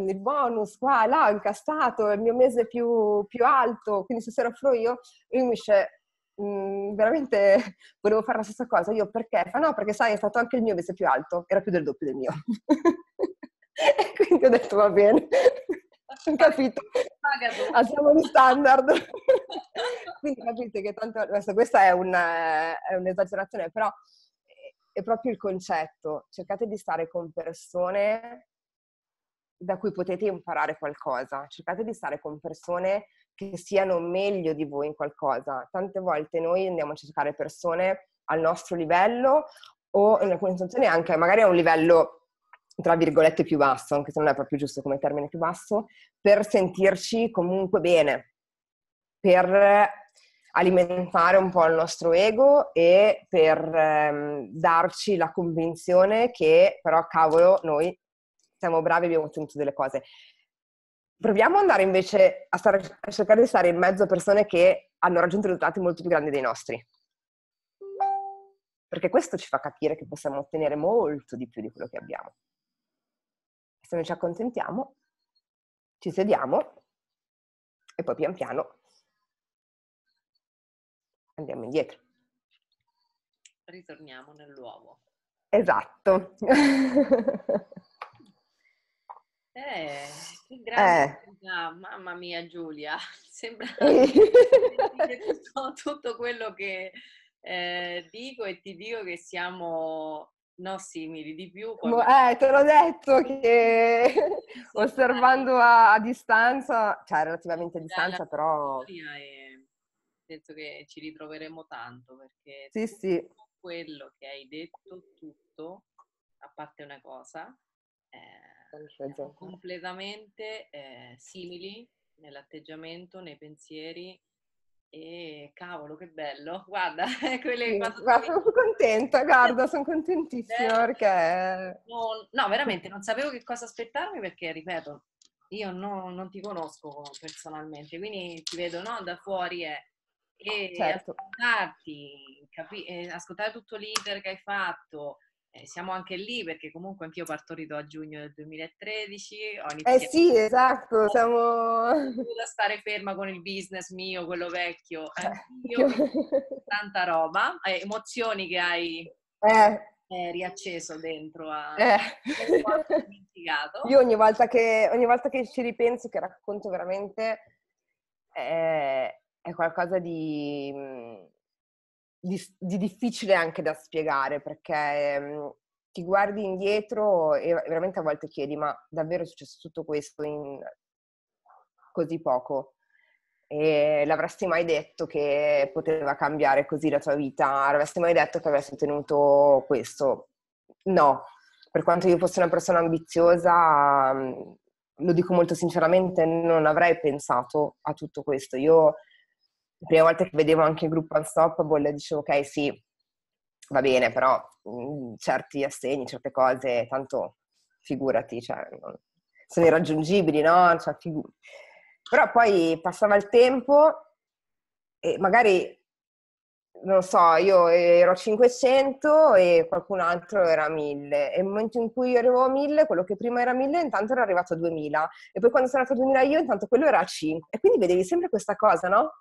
il bonus qua là ho è il mio mese più, più alto quindi stasera offro io e lui mi dice Mm, veramente volevo fare la stessa cosa. Io perché? Fa no, perché sai, è stato anche il mio mese più alto, era più del doppio del mio. e quindi ho detto va bene. Ho capito? Alziamo gli standard. quindi capite che tanto, adesso questa è, una, è un'esagerazione, però è proprio il concetto. Cercate di stare con persone da cui potete imparare qualcosa, cercate di stare con persone che siano meglio di voi in qualcosa. Tante volte noi andiamo a cercare persone al nostro livello o in alcune situazioni anche magari a un livello tra virgolette più basso, anche se non è proprio giusto come termine più basso, per sentirci comunque bene, per alimentare un po' il nostro ego e per ehm, darci la convinzione che però cavolo noi siamo bravi, e abbiamo ottenuto delle cose. Proviamo ad andare invece a, stare, a cercare di stare in mezzo a persone che hanno raggiunto risultati molto più grandi dei nostri. Perché questo ci fa capire che possiamo ottenere molto di più di quello che abbiamo. Se noi ci accontentiamo, ci sediamo e poi pian piano andiamo indietro. Ritorniamo nell'uovo. Esatto. Eh, che grande, eh. mamma mia Giulia, sembra eh. che tutto, tutto quello che eh, dico e ti dico che siamo no simili di più. Quando... Eh, te l'ho detto che osservando a, a, distanza, cioè relativamente a distanza però... Penso che ci ritroveremo tanto perché sì, sì. quello che hai detto tutto, a parte una cosa, eh, Esatto, siamo completamente eh, simili nell'atteggiamento, nei pensieri e cavolo che bello, guarda, quelle quando... Ma sono contenta, guarda, sono contentissima eh, perché... No, no, veramente non sapevo che cosa aspettarmi perché, ripeto, io no, non ti conosco personalmente, quindi ti vedo no, da fuori eh, e certo. ascoltarti, capi- ascoltare tutto l'iter che hai fatto, eh, siamo anche lì perché comunque anch'io partorito a giugno del 2013. eh sì, esatto, a... siamo... Ho stare ferma con il business mio, quello vecchio. Eh, anch'io, tanta roba, eh, emozioni che hai eh. eh riacceso dentro a... Eh. Io ogni volta, che, ogni volta che ci ripenso, che racconto veramente, è qualcosa di mm, di, di difficile anche da spiegare perché ehm, ti guardi indietro e veramente a volte chiedi ma davvero è successo tutto questo in così poco? E l'avresti mai detto che poteva cambiare così la tua vita? l'avresti mai detto che avresti ottenuto questo? No, per quanto io fossi una persona ambiziosa, mhmm, lo dico molto sinceramente, non avrei pensato a tutto questo. Io la prima volta che vedevo anche il gruppo Unstoppable boh, dicevo ok sì, va bene, però mh, mm, certi assegni, certe cose, tanto figurati, cioè, non, sono irraggiungibili, no? Cioè, figu- però poi passava il tempo e magari non so, io ero 500 e qualcun altro era 1000 e nel momento in cui io arrivavo a 1000, quello che prima era 1000 intanto era arrivato a 2000 e poi quando sono arrivato a 2000 io intanto quello era a 5 e quindi vedevi sempre questa cosa, no?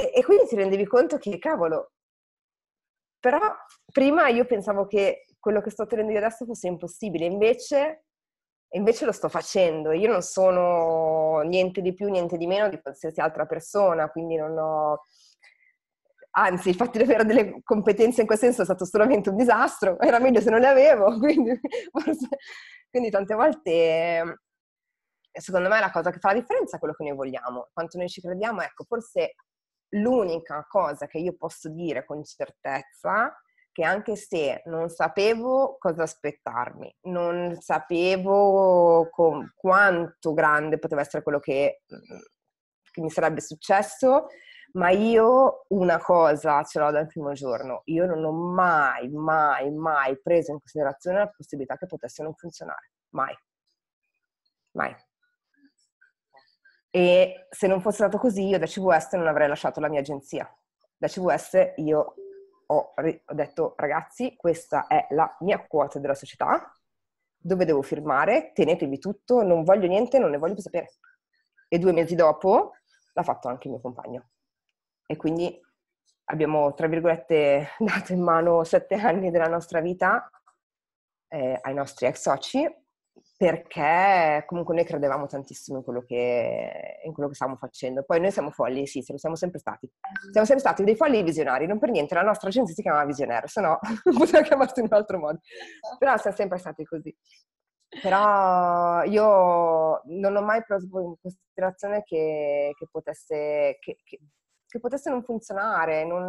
E, e quindi ti rendevi conto che, cavolo, però prima io pensavo che quello che sto ottenendo io adesso fosse impossibile, invece, invece lo sto facendo. Io non sono niente di più, niente di meno di qualsiasi altra persona, quindi non ho anzi il fatto di avere delle competenze in quel senso è stato solamente un disastro, era meglio se non le avevo, quindi, forse, quindi tante volte secondo me la cosa che fa la differenza è quello che noi vogliamo, quanto noi ci crediamo, ecco forse l'unica cosa che io posso dire con certezza che anche se non sapevo cosa aspettarmi, non sapevo com- quanto grande poteva essere quello che, mm, che mi sarebbe successo, ma io una cosa ce l'ho dal primo giorno, io non ho mai, mai, mai preso in considerazione la possibilità che potesse non funzionare, mai, mai. E se non fosse stato così, io da CVS non avrei lasciato la mia agenzia. Da CVS io ho, ho detto, ragazzi, questa è la mia quota della società, dove devo firmare, tenetevi tutto, non voglio niente, non ne voglio più sapere. E due mesi dopo l'ha fatto anche il mio compagno. E quindi abbiamo, tra virgolette, dato in mano sette anni della nostra vita eh, ai nostri ex soci perché comunque noi credevamo tantissimo in quello, che, in quello, che, stavamo facendo. Poi noi siamo folli, sì, se lo siamo sempre stati. Siamo sempre stati dei folli visionari, non per niente, la nostra agenzia si chiamava Visionaire, se no potremmo chiamarsi in un altro modo. Esatto. Però siamo sempre stati così. Però io non ho mai preso in considerazione che, che potesse... Che, che potesse non funzionare, non,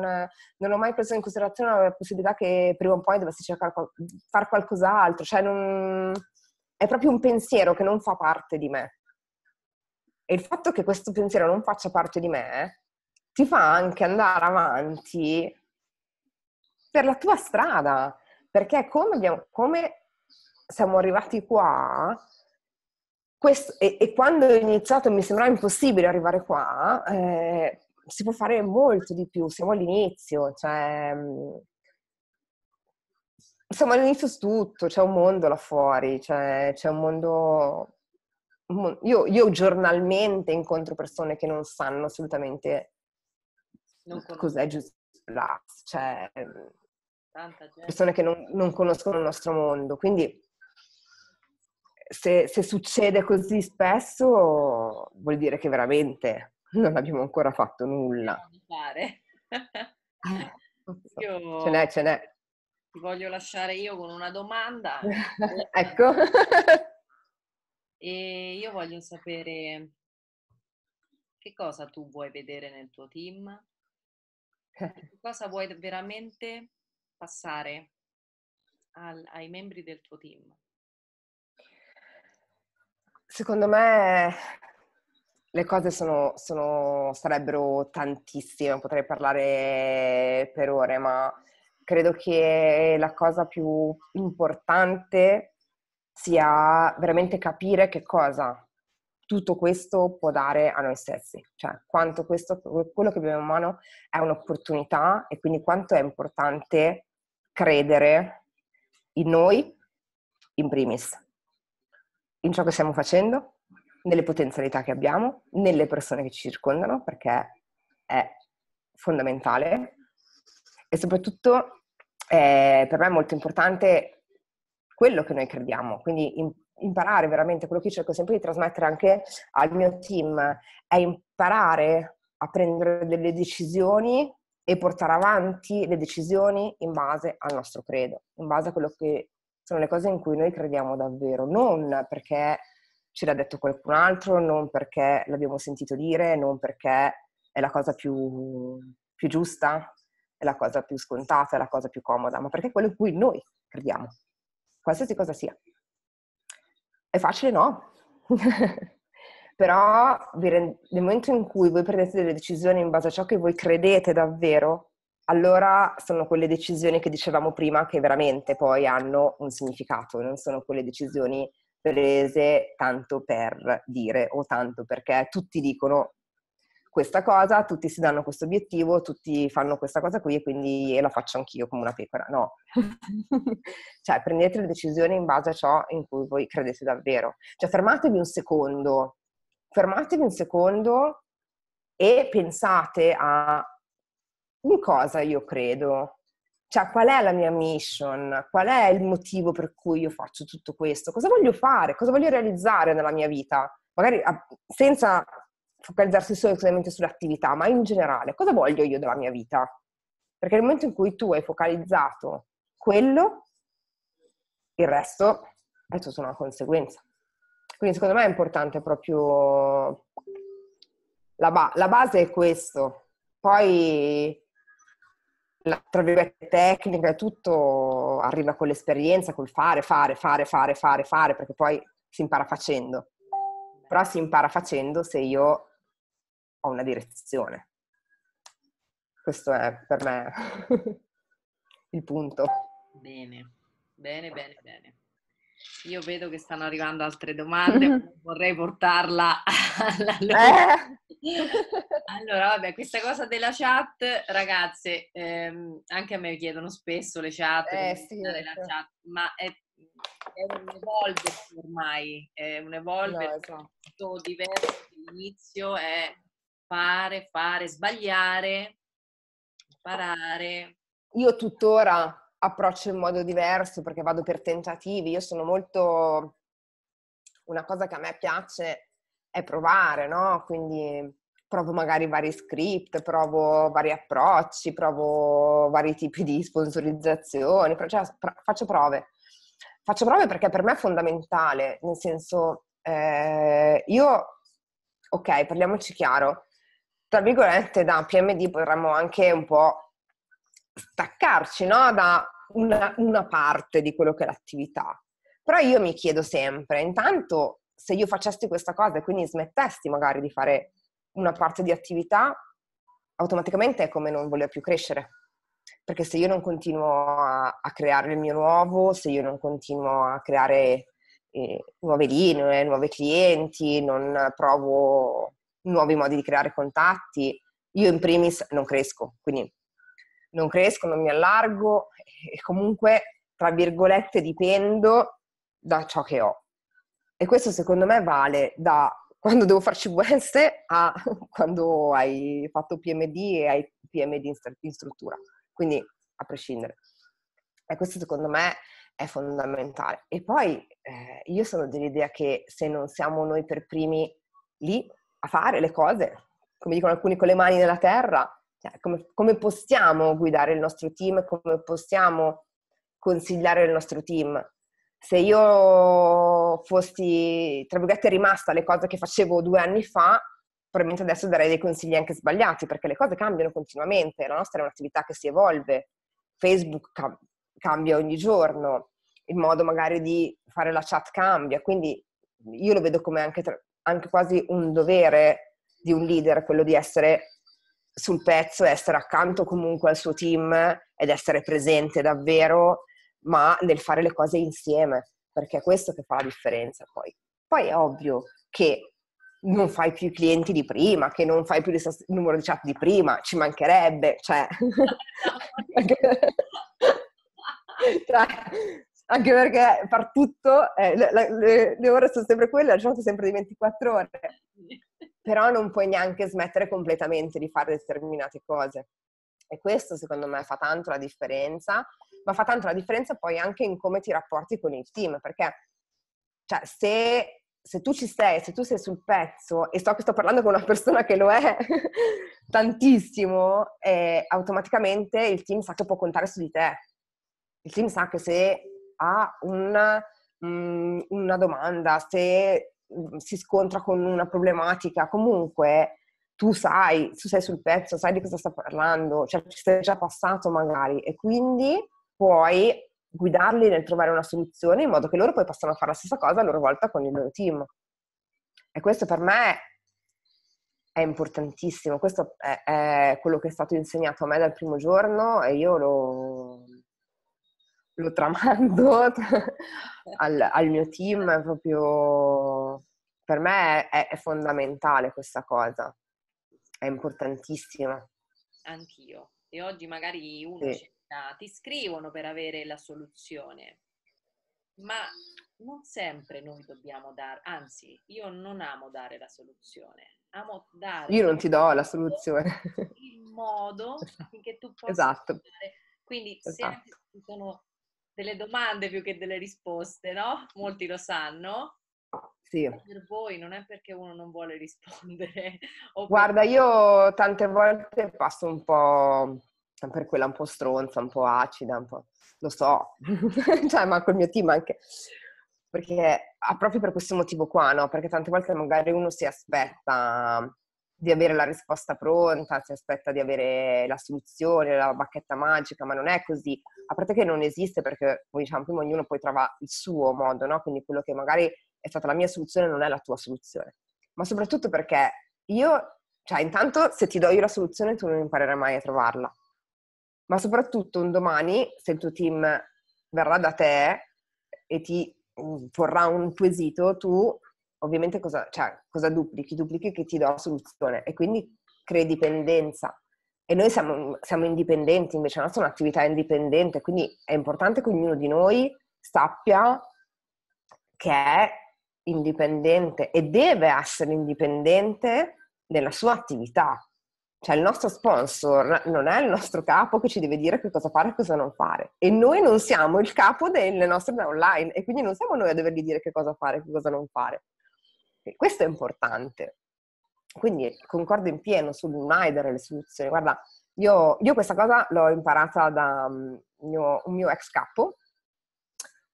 non, ho mai preso in considerazione la possibilità che prima o poi dovessi cercare fare qualcos'altro, cioè non, è proprio un pensiero che non fa parte di me. E il fatto che questo pensiero non faccia parte di me ti fa anche andare avanti per la tua strada, perché come, abbiamo, come siamo arrivati qua, questo, e, e, quando ho iniziato mi sembrava impossibile arrivare qua, eh, si può fare molto di più, siamo all'inizio, cioè, insomma all'inizio su tutto, c'è un mondo là fuori, c'è, c'è un mondo... io, io, giornalmente incontro persone che non sanno assolutamente non cos'è Just Plus, cioè ehm, persone che non, non, conoscono il nostro mondo, quindi se, se succede così spesso vuol dire che veramente non abbiamo ancora fatto nulla. Fare. Eh, io... Ce n'è, ce n'è ti voglio lasciare io con una domanda. ecco. e io voglio sapere che cosa tu vuoi vedere nel tuo team, eh. che cosa vuoi veramente passare al, ai membri del tuo team. Secondo me le cose sono, sono, sarebbero tantissime, potrei parlare per ore, ma credo che la cosa più importante sia veramente capire che cosa tutto questo può dare a noi stessi, cioè quanto questo, quello che abbiamo in mano è un'opportunità e quindi quanto è importante credere in noi, in primis, in ciò che stiamo facendo, nelle potenzialità che abbiamo, nelle persone che ci circondano, perché è fondamentale e soprattutto eh, per me è molto importante quello che noi crediamo, quindi in, imparare veramente quello che io cerco sempre di trasmettere anche al mio team, è imparare a prendere delle decisioni e portare avanti le decisioni in base al nostro credo, in base a quello che sono le cose in cui noi crediamo davvero, non perché ce l'ha detto qualcun altro, non perché l'abbiamo sentito dire, non perché è la cosa più, più giusta, è la cosa più scontata, è la cosa più comoda, ma perché è quello in cui noi crediamo, qualsiasi cosa sia. È facile no, però rend- nel momento in cui voi prendete delle decisioni in base a ciò che voi credete davvero, allora sono quelle decisioni che dicevamo prima che veramente poi hanno un significato, non sono quelle decisioni prese tanto per dire o tanto perché tutti dicono questa cosa, tutti si danno questo obiettivo, tutti fanno questa cosa qui e quindi la faccio anch'io come una pecora. No, cioè prendete le decisioni in base a ciò in cui voi credete davvero. Cioè fermatevi un secondo, fermatevi un secondo e pensate a in cosa io credo, cioè qual è la mia mission, qual è il motivo per cui io faccio tutto questo, cosa voglio fare, cosa voglio realizzare nella mia vita, magari ah, senza focalizzarsi solo sull'attività, ma in generale, cosa voglio io della mia vita? Perché nel momento in cui tu hai focalizzato quello, il resto è tutta una conseguenza. Quindi secondo me è importante proprio la, ba- la base è questo, poi la tra virgolette tecnica tutto arriva con l'esperienza, col fare, fare, fare, fare, fare, fare, perché poi si impara facendo. Però si impara facendo se io ho una direzione. Questo è per me il punto. Bene, bene, bene, bene. Io vedo che stanno arrivando altre domande, vorrei portarla alla eh. loro. allora, vabbè, questa cosa della chat, ragazze, ehm, anche a me chiedono spesso le chat, eh, sì, certo. chat ma è, è, un evolversi ormai, è un evolversi no, esatto. diverso l'inizio è fare, fare, sbagliare, imparare. Io tuttora approccio in modo diverso perché vado per tentativi, io sono molto... Una cosa che a me piace è provare, no? Quindi provo magari vari script, provo vari approcci, provo vari tipi di sponsorizzazioni, cioè, faccio prove. Faccio prove perché per me è fondamentale, nel senso eh, io, ok, parliamoci chiaro, tra virgolette, da PMD potremmo anche un po' staccarci no? da una, una parte di quello che è l'attività. Però io mi chiedo sempre, intanto se io facessi questa cosa e quindi smettessi magari di fare una parte di attività, automaticamente è come non voler più crescere. Perché se io non continuo a, a creare il mio nuovo, se io non continuo a creare eh, nuove linee, nuovi clienti, non provo nuovi modi di creare contatti. Io in primis non cresco, quindi non cresco, non mi allargo e comunque, tra virgolette, dipendo da ciò che ho. E questo secondo me vale da quando devo farci CWS a quando hai fatto PMD e hai PMD in, in struttura. Quindi a prescindere. E questo secondo me è fondamentale. E poi eh, io sono dell'idea che se non siamo noi per primi lì, a fare le cose, come dicono alcuni con le mani nella terra, cioè, come, come, possiamo guidare il nostro team, come possiamo consigliare il nostro team. Se io fossi, tra virgolette, rimasta alle cose che facevo due anni fa, probabilmente adesso darei dei consigli anche sbagliati, perché le cose cambiano continuamente, la nostra è un'attività che si evolve, Facebook cam- cambia ogni giorno, il modo magari di fare la chat cambia, quindi io lo vedo come anche tra- anche quasi un dovere di un leader, quello di essere sul pezzo, essere accanto comunque al suo team ed essere presente davvero, ma nel fare le cose insieme, perché è questo che fa la differenza poi. Poi è ovvio che non fai più clienti di prima, che non fai più il numero di chat di prima, ci mancherebbe, cioè anche perché far tutto, eh, le, le, le, ore sono sempre quelle, la giornata è sempre di 24 ore, però non puoi neanche smettere completamente di fare determinate cose. E questo secondo me fa tanto la differenza, ma fa tanto la differenza poi anche in come ti rapporti con il team, perché cioè, se, se tu ci sei, se tu sei sul pezzo, e so che sto parlando con una persona che lo è tantissimo, eh, automaticamente il team sa che può contare su di te. Il team sa che se a una, mh, mm, una domanda, se mm, si scontra con una problematica, comunque tu sai, tu sei sul pezzo, sai di cosa sta parlando, cioè ci sei già passato magari e quindi puoi guidarli nel trovare una soluzione in modo che loro poi possano fare la stessa cosa a loro volta con il loro team. E questo per me è importantissimo, questo è, è quello che è stato insegnato a me dal primo giorno e io lo, lo tramando al, al, mio team, è proprio per me è, è fondamentale questa cosa, è importantissima. Anch'io. E oggi magari uno sì. cerca, ti scrivono per avere la soluzione, ma non sempre noi dobbiamo dare, anzi, io non amo dare la soluzione, amo dare. Io non ti do la soluzione. Il modo in affinché tu possa. Esatto. Quindi esatto. se ci sono delle domande più che delle risposte, no? Molti lo sanno. Sì. Per voi non è perché uno non vuole rispondere. Guarda, perché... io tante volte passo un po' per quella un po' stronza, un po' acida, un po'... lo so, cioè, ma col mio team anche. Perché ah, proprio per questo motivo qua, no? Perché tante volte magari uno si aspetta di avere la risposta pronta, si aspetta di avere la soluzione, la bacchetta magica, ma non è così a parte che non esiste perché, diciamo prima, ognuno poi trova il suo modo, no? quindi quello che magari è stata la mia soluzione non è la tua soluzione, ma soprattutto perché io, cioè intanto se ti do io la soluzione tu non imparerai mai a trovarla, ma soprattutto un domani se il tuo team verrà da te e ti mm, porrà un quesito, tu ovviamente cosa, cioè, cosa duplichi? Duplichi che ti do la soluzione e quindi crei dipendenza e noi siamo, siamo indipendenti, invece la nostra è un'attività indipendente, quindi è importante che ognuno di noi sappia che è indipendente e deve essere indipendente nella sua attività. Cioè il nostro sponsor non è il nostro capo che ci deve dire che cosa fare e cosa non fare. E noi non siamo il capo delle nostre online e quindi non siamo noi a dovergli dire che cosa fare e che cosa non fare. E questo è importante. Quindi concordo in pieno su mai dare le soluzioni. Guarda, io, io questa cosa l'ho imparata da um, mio, un mio ex capo,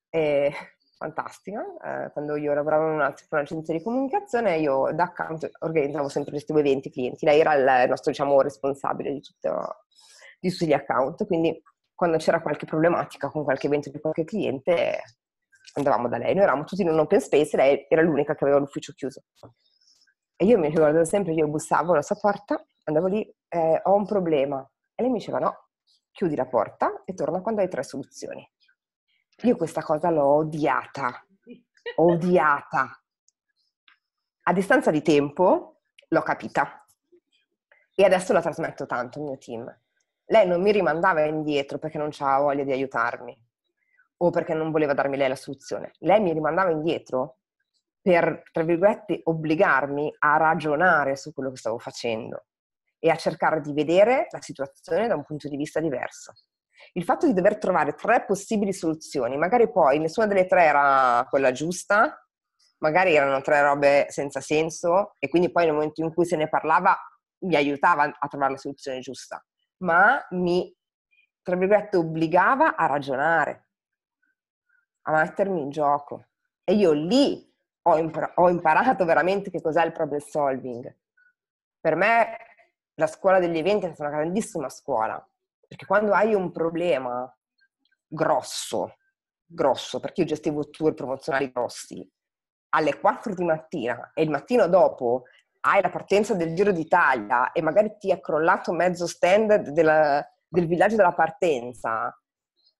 e, fantastica, eh, quando io lavoravo in un'agenzia di comunicazione, io da account organizzavo sempre questi eventi clienti, lei era il nostro diciamo, responsabile di, tutto, di tutti gli account, quindi quando c'era qualche problematica con qualche evento di qualche cliente andavamo da lei, noi eravamo tutti in un open space, e lei era l'unica che aveva l'ufficio chiuso. E io mi ricordo sempre, io bussavo alla sua porta, andavo lì, eh, ho un problema. E lei mi diceva no, chiudi la porta e torna quando hai tre soluzioni. Io questa cosa l'ho odiata, odiata. A distanza di tempo l'ho capita e adesso la trasmetto tanto al mio team. Lei non mi rimandava indietro perché non c'aveva voglia di aiutarmi o perché non voleva darmi lei la soluzione. Lei mi rimandava indietro per, tra virgolette, obbligarmi a ragionare su quello che stavo facendo e a cercare di vedere la situazione da un punto di vista diverso. Il fatto di dover trovare tre possibili soluzioni, magari poi nessuna delle tre era quella giusta, magari erano tre robe senza senso e quindi poi nel momento in cui se ne parlava mi aiutava a trovare la soluzione giusta, ma mi, tra virgolette, obbligava a ragionare, a mettermi in gioco. E io lì ho, impar- ho imparato veramente che cos'è il problem solving. Per me la scuola degli eventi è stata una grandissima scuola, perché quando hai un problema grosso, grosso, perché io gestivo tour promozionali eh. grossi, alle 4 di mattina e il mattino dopo hai la partenza del Giro d'Italia e magari ti è crollato mezzo stand della, del villaggio della partenza,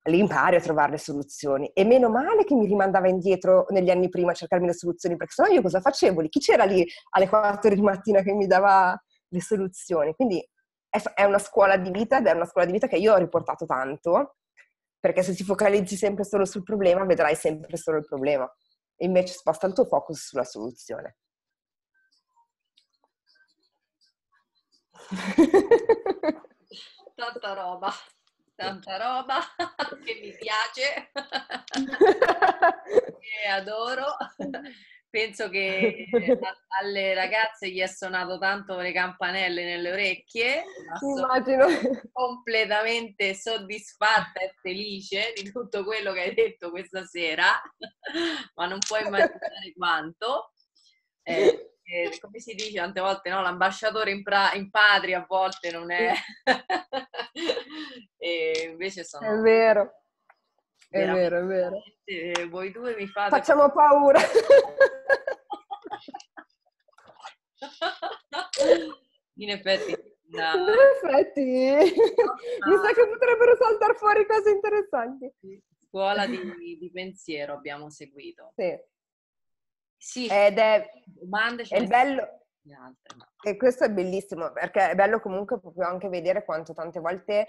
lì impari a trovare le soluzioni. E meno male che mi rimandava indietro negli anni prima a cercarmi le soluzioni, perché sennò io cosa facevo lì? Chi c'era lì alle 4 di mattina che mi dava le soluzioni? Quindi è una scuola di vita ed è una scuola di vita che io ho riportato tanto, perché se ti focalizzi sempre solo sul problema, vedrai sempre solo il problema. E Invece sposta il tuo focus sulla soluzione. Tanta roba tanta roba che mi piace e adoro. Penso che alle ragazze gli è suonato tanto le campanelle nelle orecchie. Immagino. Completamente soddisfatta e felice di tutto quello che hai detto questa sera, ma non puoi immaginare quanto. Eh, eh, come si dice tante volte, no? l'ambasciatore in, pra- in patria a volte non è... e invece sono... È vero. È vero, è vero. Eh, voi due mi fate... Facciamo paura. in effetti... No. In effetti, no. mi sa che potrebbero saltare fuori cose interessanti. Scuola di, di pensiero abbiamo seguito. Sì. Sì, Ed è, domande è bello, e questo è bellissimo, perché è bello comunque proprio anche vedere quanto tante volte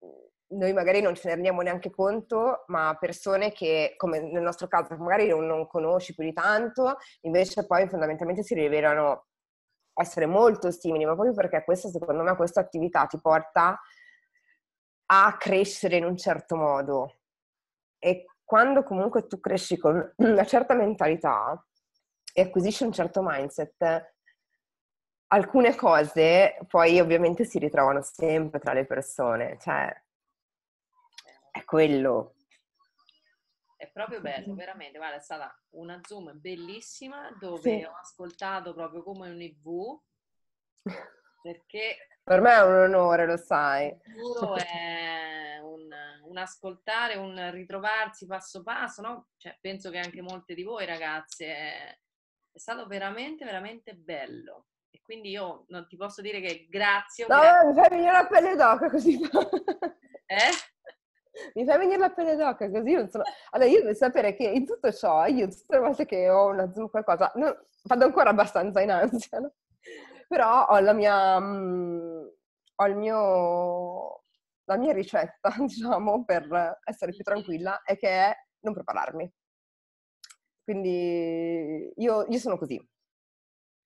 mhmm, noi magari non ce ne rendiamo neanche conto, ma persone che, come nel nostro caso, magari non, non conosci più di tanto, invece poi fondamentalmente si rivelano essere molto simili, ma proprio perché questa, secondo me, questa attività ti porta a crescere in un certo modo. E quando comunque tu cresci con una certa mentalità, e acquisisci un certo mindset, alcune cose poi ovviamente si ritrovano sempre tra le persone, cioè è quello. È proprio bello, veramente, guarda, è stata una Zoom bellissima dove sì. ho ascoltato proprio come un EV perché... Per me è un onore, lo sai. Giuro, è un, un, ascoltare, un ritrovarsi passo passo, no? Cioè, penso che anche molte di voi ragazze è stato veramente, veramente bello. E quindi io non ti posso dire che grazie. No, grazie. mi fai venire la pelle d'oca così. Eh? Mi fai venire la pelle d'oca così. Non sono... Allora, io devo sapere che in tutto ciò, io tutte le volte che ho una azul qualcosa, non... vado ancora abbastanza in ansia, no? Però ho la mia... Mh, mm, ho il mio... La mia ricetta, diciamo, per essere più tranquilla è che è non prepararmi. Quindi io, io sono così.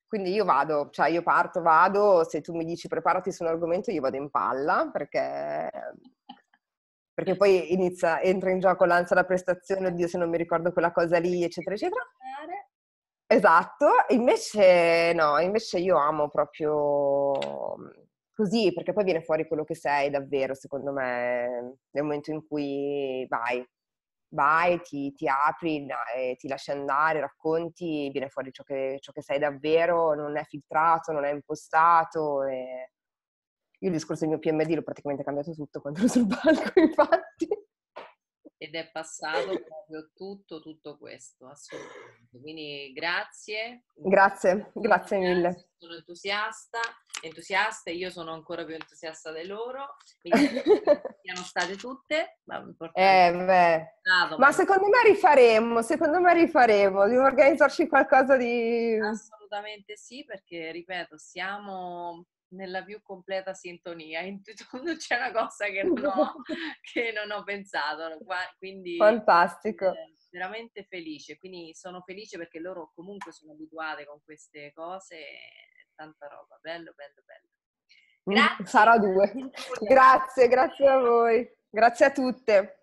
Quindi io vado, cioè io parto, vado, se tu mi dici preparati su un argomento io vado in palla perché perché poi inizia, entra in gioco l'ansia la prestazione, oddio se non mi ricordo quella cosa lì, eccetera, eccetera. Esatto, invece no, invece io amo proprio mm, così, perché poi viene fuori quello che sei davvero, secondo me, nel momento in cui vai, vai, ti, ti apri, e ti lasci andare, racconti, viene fuori ciò che, ciò che, sei davvero, non è filtrato, non è impostato. E... Io il discorso del mio PMD l'ho praticamente cambiato tutto quando ero sul palco, infatti. Ed è passato proprio tutto, tutto questo, assolutamente. Quindi grazie. Grazie, grazie mille. Sono entusiasta entusiaste, io sono ancora più entusiasta di loro, quindi siano state tutte. Ma, eh, ma, ma secondo me rifaremo, secondo me rifaremo, devo organizzarci qualcosa di... Assolutamente sì, perché ripeto, siamo nella più completa sintonia, in non c'è una cosa che non ho, che non ho pensato, quindi... Fantastico. Eh, veramente felice, quindi sono felice perché loro comunque sono abituate con queste cose tanta roba. Bello, bello, bello. Mm, grazie. Sarà due. grazie, grazie a voi. Grazie a tutte.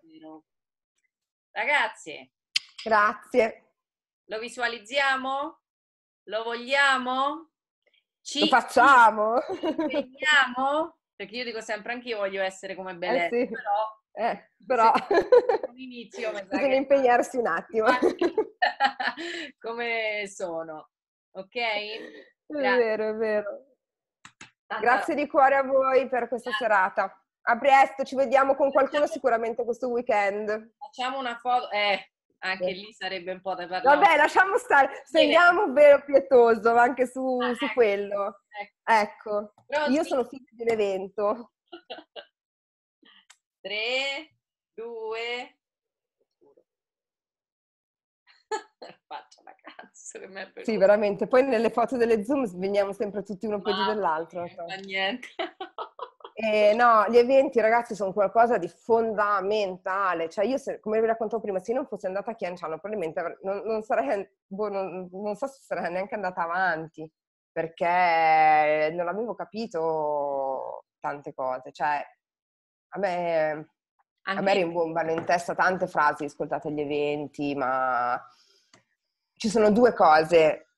Ragazzi. Grazie. Lo visualizziamo? Lo vogliamo? Ci Lo facciamo? Ci impegniamo? Perché io dico sempre anche io voglio essere come Belen, eh sì. però... Eh, però un inizio bisogna impegnarsi un attimo come sono ok Grazie. vero, è vero. Tanto... Grazie di cuore a voi per questa serata. A presto, ci vediamo con qualcuno sicuramente questo weekend. Facciamo una foto, eh, anche eh. lì sarebbe un po' da parlare. Vabbè, lasciamo stare, stendiamo vero pietoso anche su, ah, su ecco. quello. Ecco, ecco. io sono figlia di un evento. 3, 2, 1 faccia la cazzo. Per sì, veramente. Poi nelle foto delle Zoom veniamo sempre tutti uno peggio dell'altro. Ah, ma cioè. niente. Eh, no, gli eventi ragazzi sono qualcosa di fondamentale, cioè io se, come vi raccontavo prima, se non fossi andata a Chianciano probabilmente non, non sarei, boh, non, non, so se sarei neanche andata avanti perché non avevo capito tante cose, cioè a me, a me rimbombano in testa tante frasi, ascoltate gli eventi, ma ci sono due cose,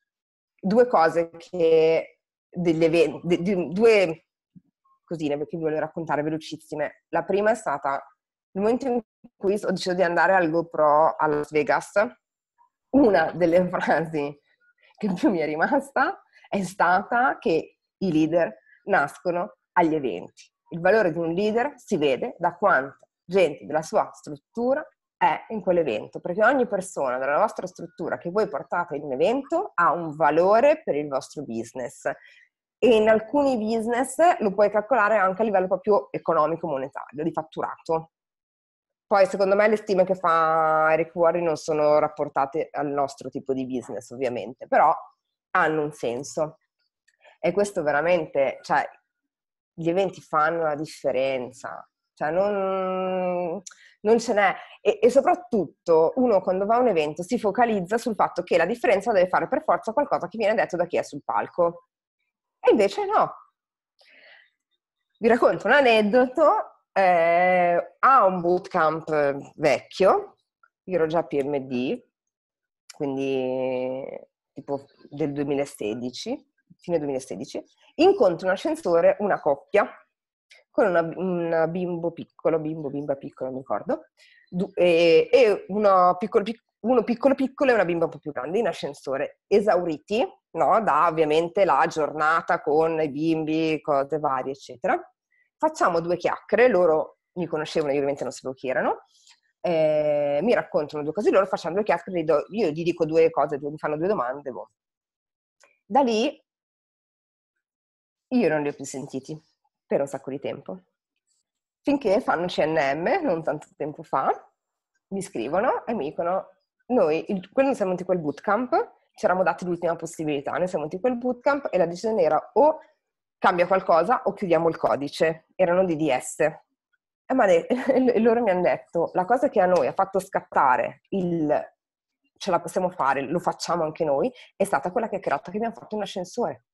due cose che degli eventi, due cosine che vi voglio raccontare velocissime. La prima è stata il momento in cui ho deciso di andare al GoPro a Las Vegas. Una delle frasi che più mi è rimasta è stata che i leader nascono agli eventi. Il valore di un leader si vede da quanta gente della sua struttura è in quell'evento, perché ogni persona della vostra struttura che voi portate in un evento ha un valore per il vostro business e in alcuni business lo puoi calcolare anche a livello proprio economico monetario, di fatturato. Poi secondo me le stime che fa Eric Warren non sono rapportate al nostro tipo di business ovviamente, però hanno un senso. E questo veramente, cioè, gli eventi fanno la differenza cioè non, non ce n'è. E, e, soprattutto uno quando va a un evento si focalizza sul fatto che la differenza deve fare per forza qualcosa che viene detto da chi è sul palco. E invece no. Vi racconto un aneddoto. Eh, a un bootcamp vecchio, io ero già PMD, quindi tipo del 2016, fine 2016, incontro un ascensore, una coppia con una, una bimbo piccolo, bimbo, bimba piccola, mi ricordo, e, e uno, piccolo, uno piccolo piccolo e una bimba un po' più grande in ascensore, esauriti, no? Da ovviamente la giornata con i bimbi, cose varie, eccetera. Facciamo due chiacchiere, loro mi conoscevano, io ovviamente non sapevo chi erano, eh, mi raccontano due cose loro, facciamo due chiacchiere, io gli dico due cose, mi fanno due domande, boh. Da lì io non li ho più sentiti per un sacco di tempo. Finché fanno CNM, non tanto tempo fa, mi scrivono e mi dicono noi, il, quando siamo andati quel bootcamp, ci eravamo dati l'ultima possibilità, noi siamo andati quel bootcamp e la decisione era o cambia qualcosa o chiudiamo il codice, erano DDS. E ma le, loro mi hanno detto, la cosa che a noi ha fatto scattare il ce la possiamo fare, lo facciamo anche noi, è stata quella che ha creato che abbiamo fatto un ascensore.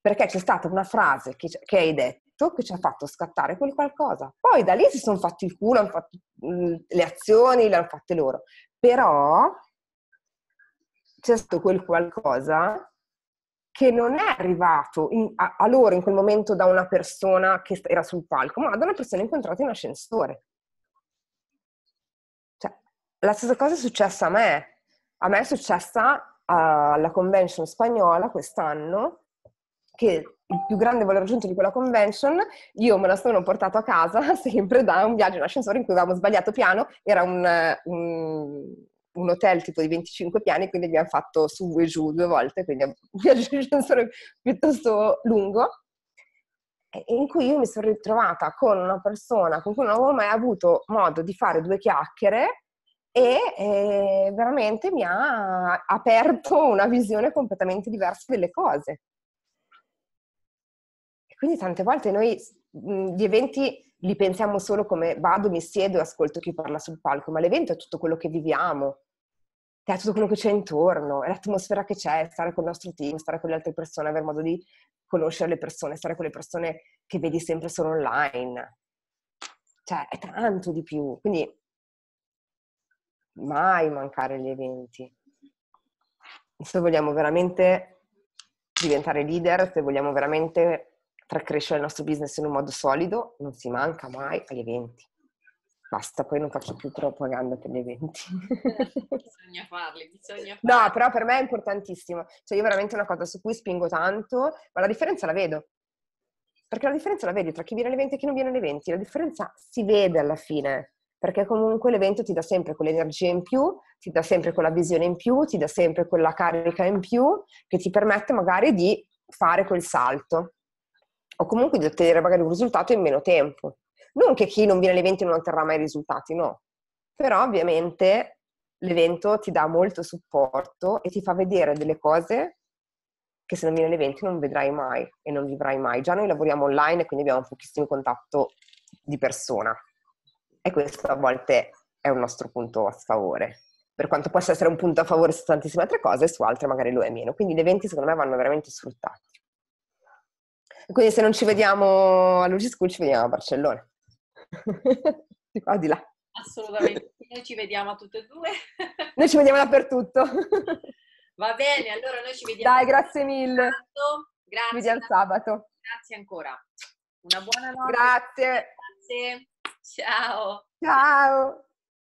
Perché c'è stata una frase che, che hai detto effetto che ci ha fatto scattare quel qualcosa. Poi da lì si sono fatti il culo, hanno fatto le azioni, le hanno fatte loro. Però c'è stato quel qualcosa che non è arrivato in, a, a, loro in quel momento da una persona che era sul palco, ma da una persona incontrata in ascensore. Cioè, la stessa cosa è successa a me. A me è successa alla convention spagnola quest'anno che il più grande valore aggiunto di quella convention, io me la sono portato a casa sempre da un viaggio in ascensore in cui avevamo sbagliato piano, era un, un, un hotel tipo di 25 piani, quindi abbiamo fatto su e giù due volte, quindi un viaggio in ascensore piuttosto lungo, in cui io mi sono ritrovata con una persona con cui non avevo mai avuto modo di fare due chiacchiere e eh, veramente mi ha aperto una visione completamente diversa delle cose. Quindi tante volte noi mh, mhmm, gli eventi li pensiamo solo come vado, mi siedo e ascolto chi parla sul palco, ma l'evento è tutto quello che viviamo, è tutto quello che c'è intorno, è l'atmosfera che c'è, stare con il nostro team, stare con le altre persone, avere modo di conoscere le persone, stare con le persone che vedi sempre solo online. Cioè, è tanto di più. Quindi mai mancare gli eventi. Se vogliamo veramente diventare leader, se vogliamo veramente per crescere il nostro business in un modo solido non si manca mai agli eventi. Basta, poi non faccio più propaganda per gli eventi. Certo, bisogna farli, bisogna farli. No, però per me è importantissimo. Cioè io veramente una cosa su cui spingo tanto, ma la differenza la vedo. Perché la differenza la vedi tra chi viene agli eventi e chi non viene agli eventi. La differenza si vede alla fine perché comunque l'evento ti dà sempre quell'energia in più, ti dà sempre quella visione in più, ti dà sempre quella carica in più che ti permette magari di fare quel salto o comunque di ottenere magari un risultato in meno tempo. Non che chi non viene all'evento non otterrà mai risultati, no. Però ovviamente l'evento ti dà molto supporto e ti fa vedere delle cose che se non viene all'evento non vedrai mai e non vivrai mai. Già noi lavoriamo online e quindi abbiamo pochissimo contatto di persona. E questo a volte è un nostro punto a sfavore. Per quanto possa essere un punto a favore su tantissime altre cose, su altre magari lo è meno. Quindi gli eventi secondo me vanno veramente sfruttati. Quindi se non ci vediamo a Luci School ci vediamo a Barcellona. di qua, di là. Assolutamente, noi ci vediamo a tutte e due. noi ci vediamo dappertutto. Va bene, allora noi ci vediamo. Dai, grazie mille. Grazie. Ci vediamo sabato. Grazie ancora. Una buona notte. Grazie. Grazie. Ciao. Ciao.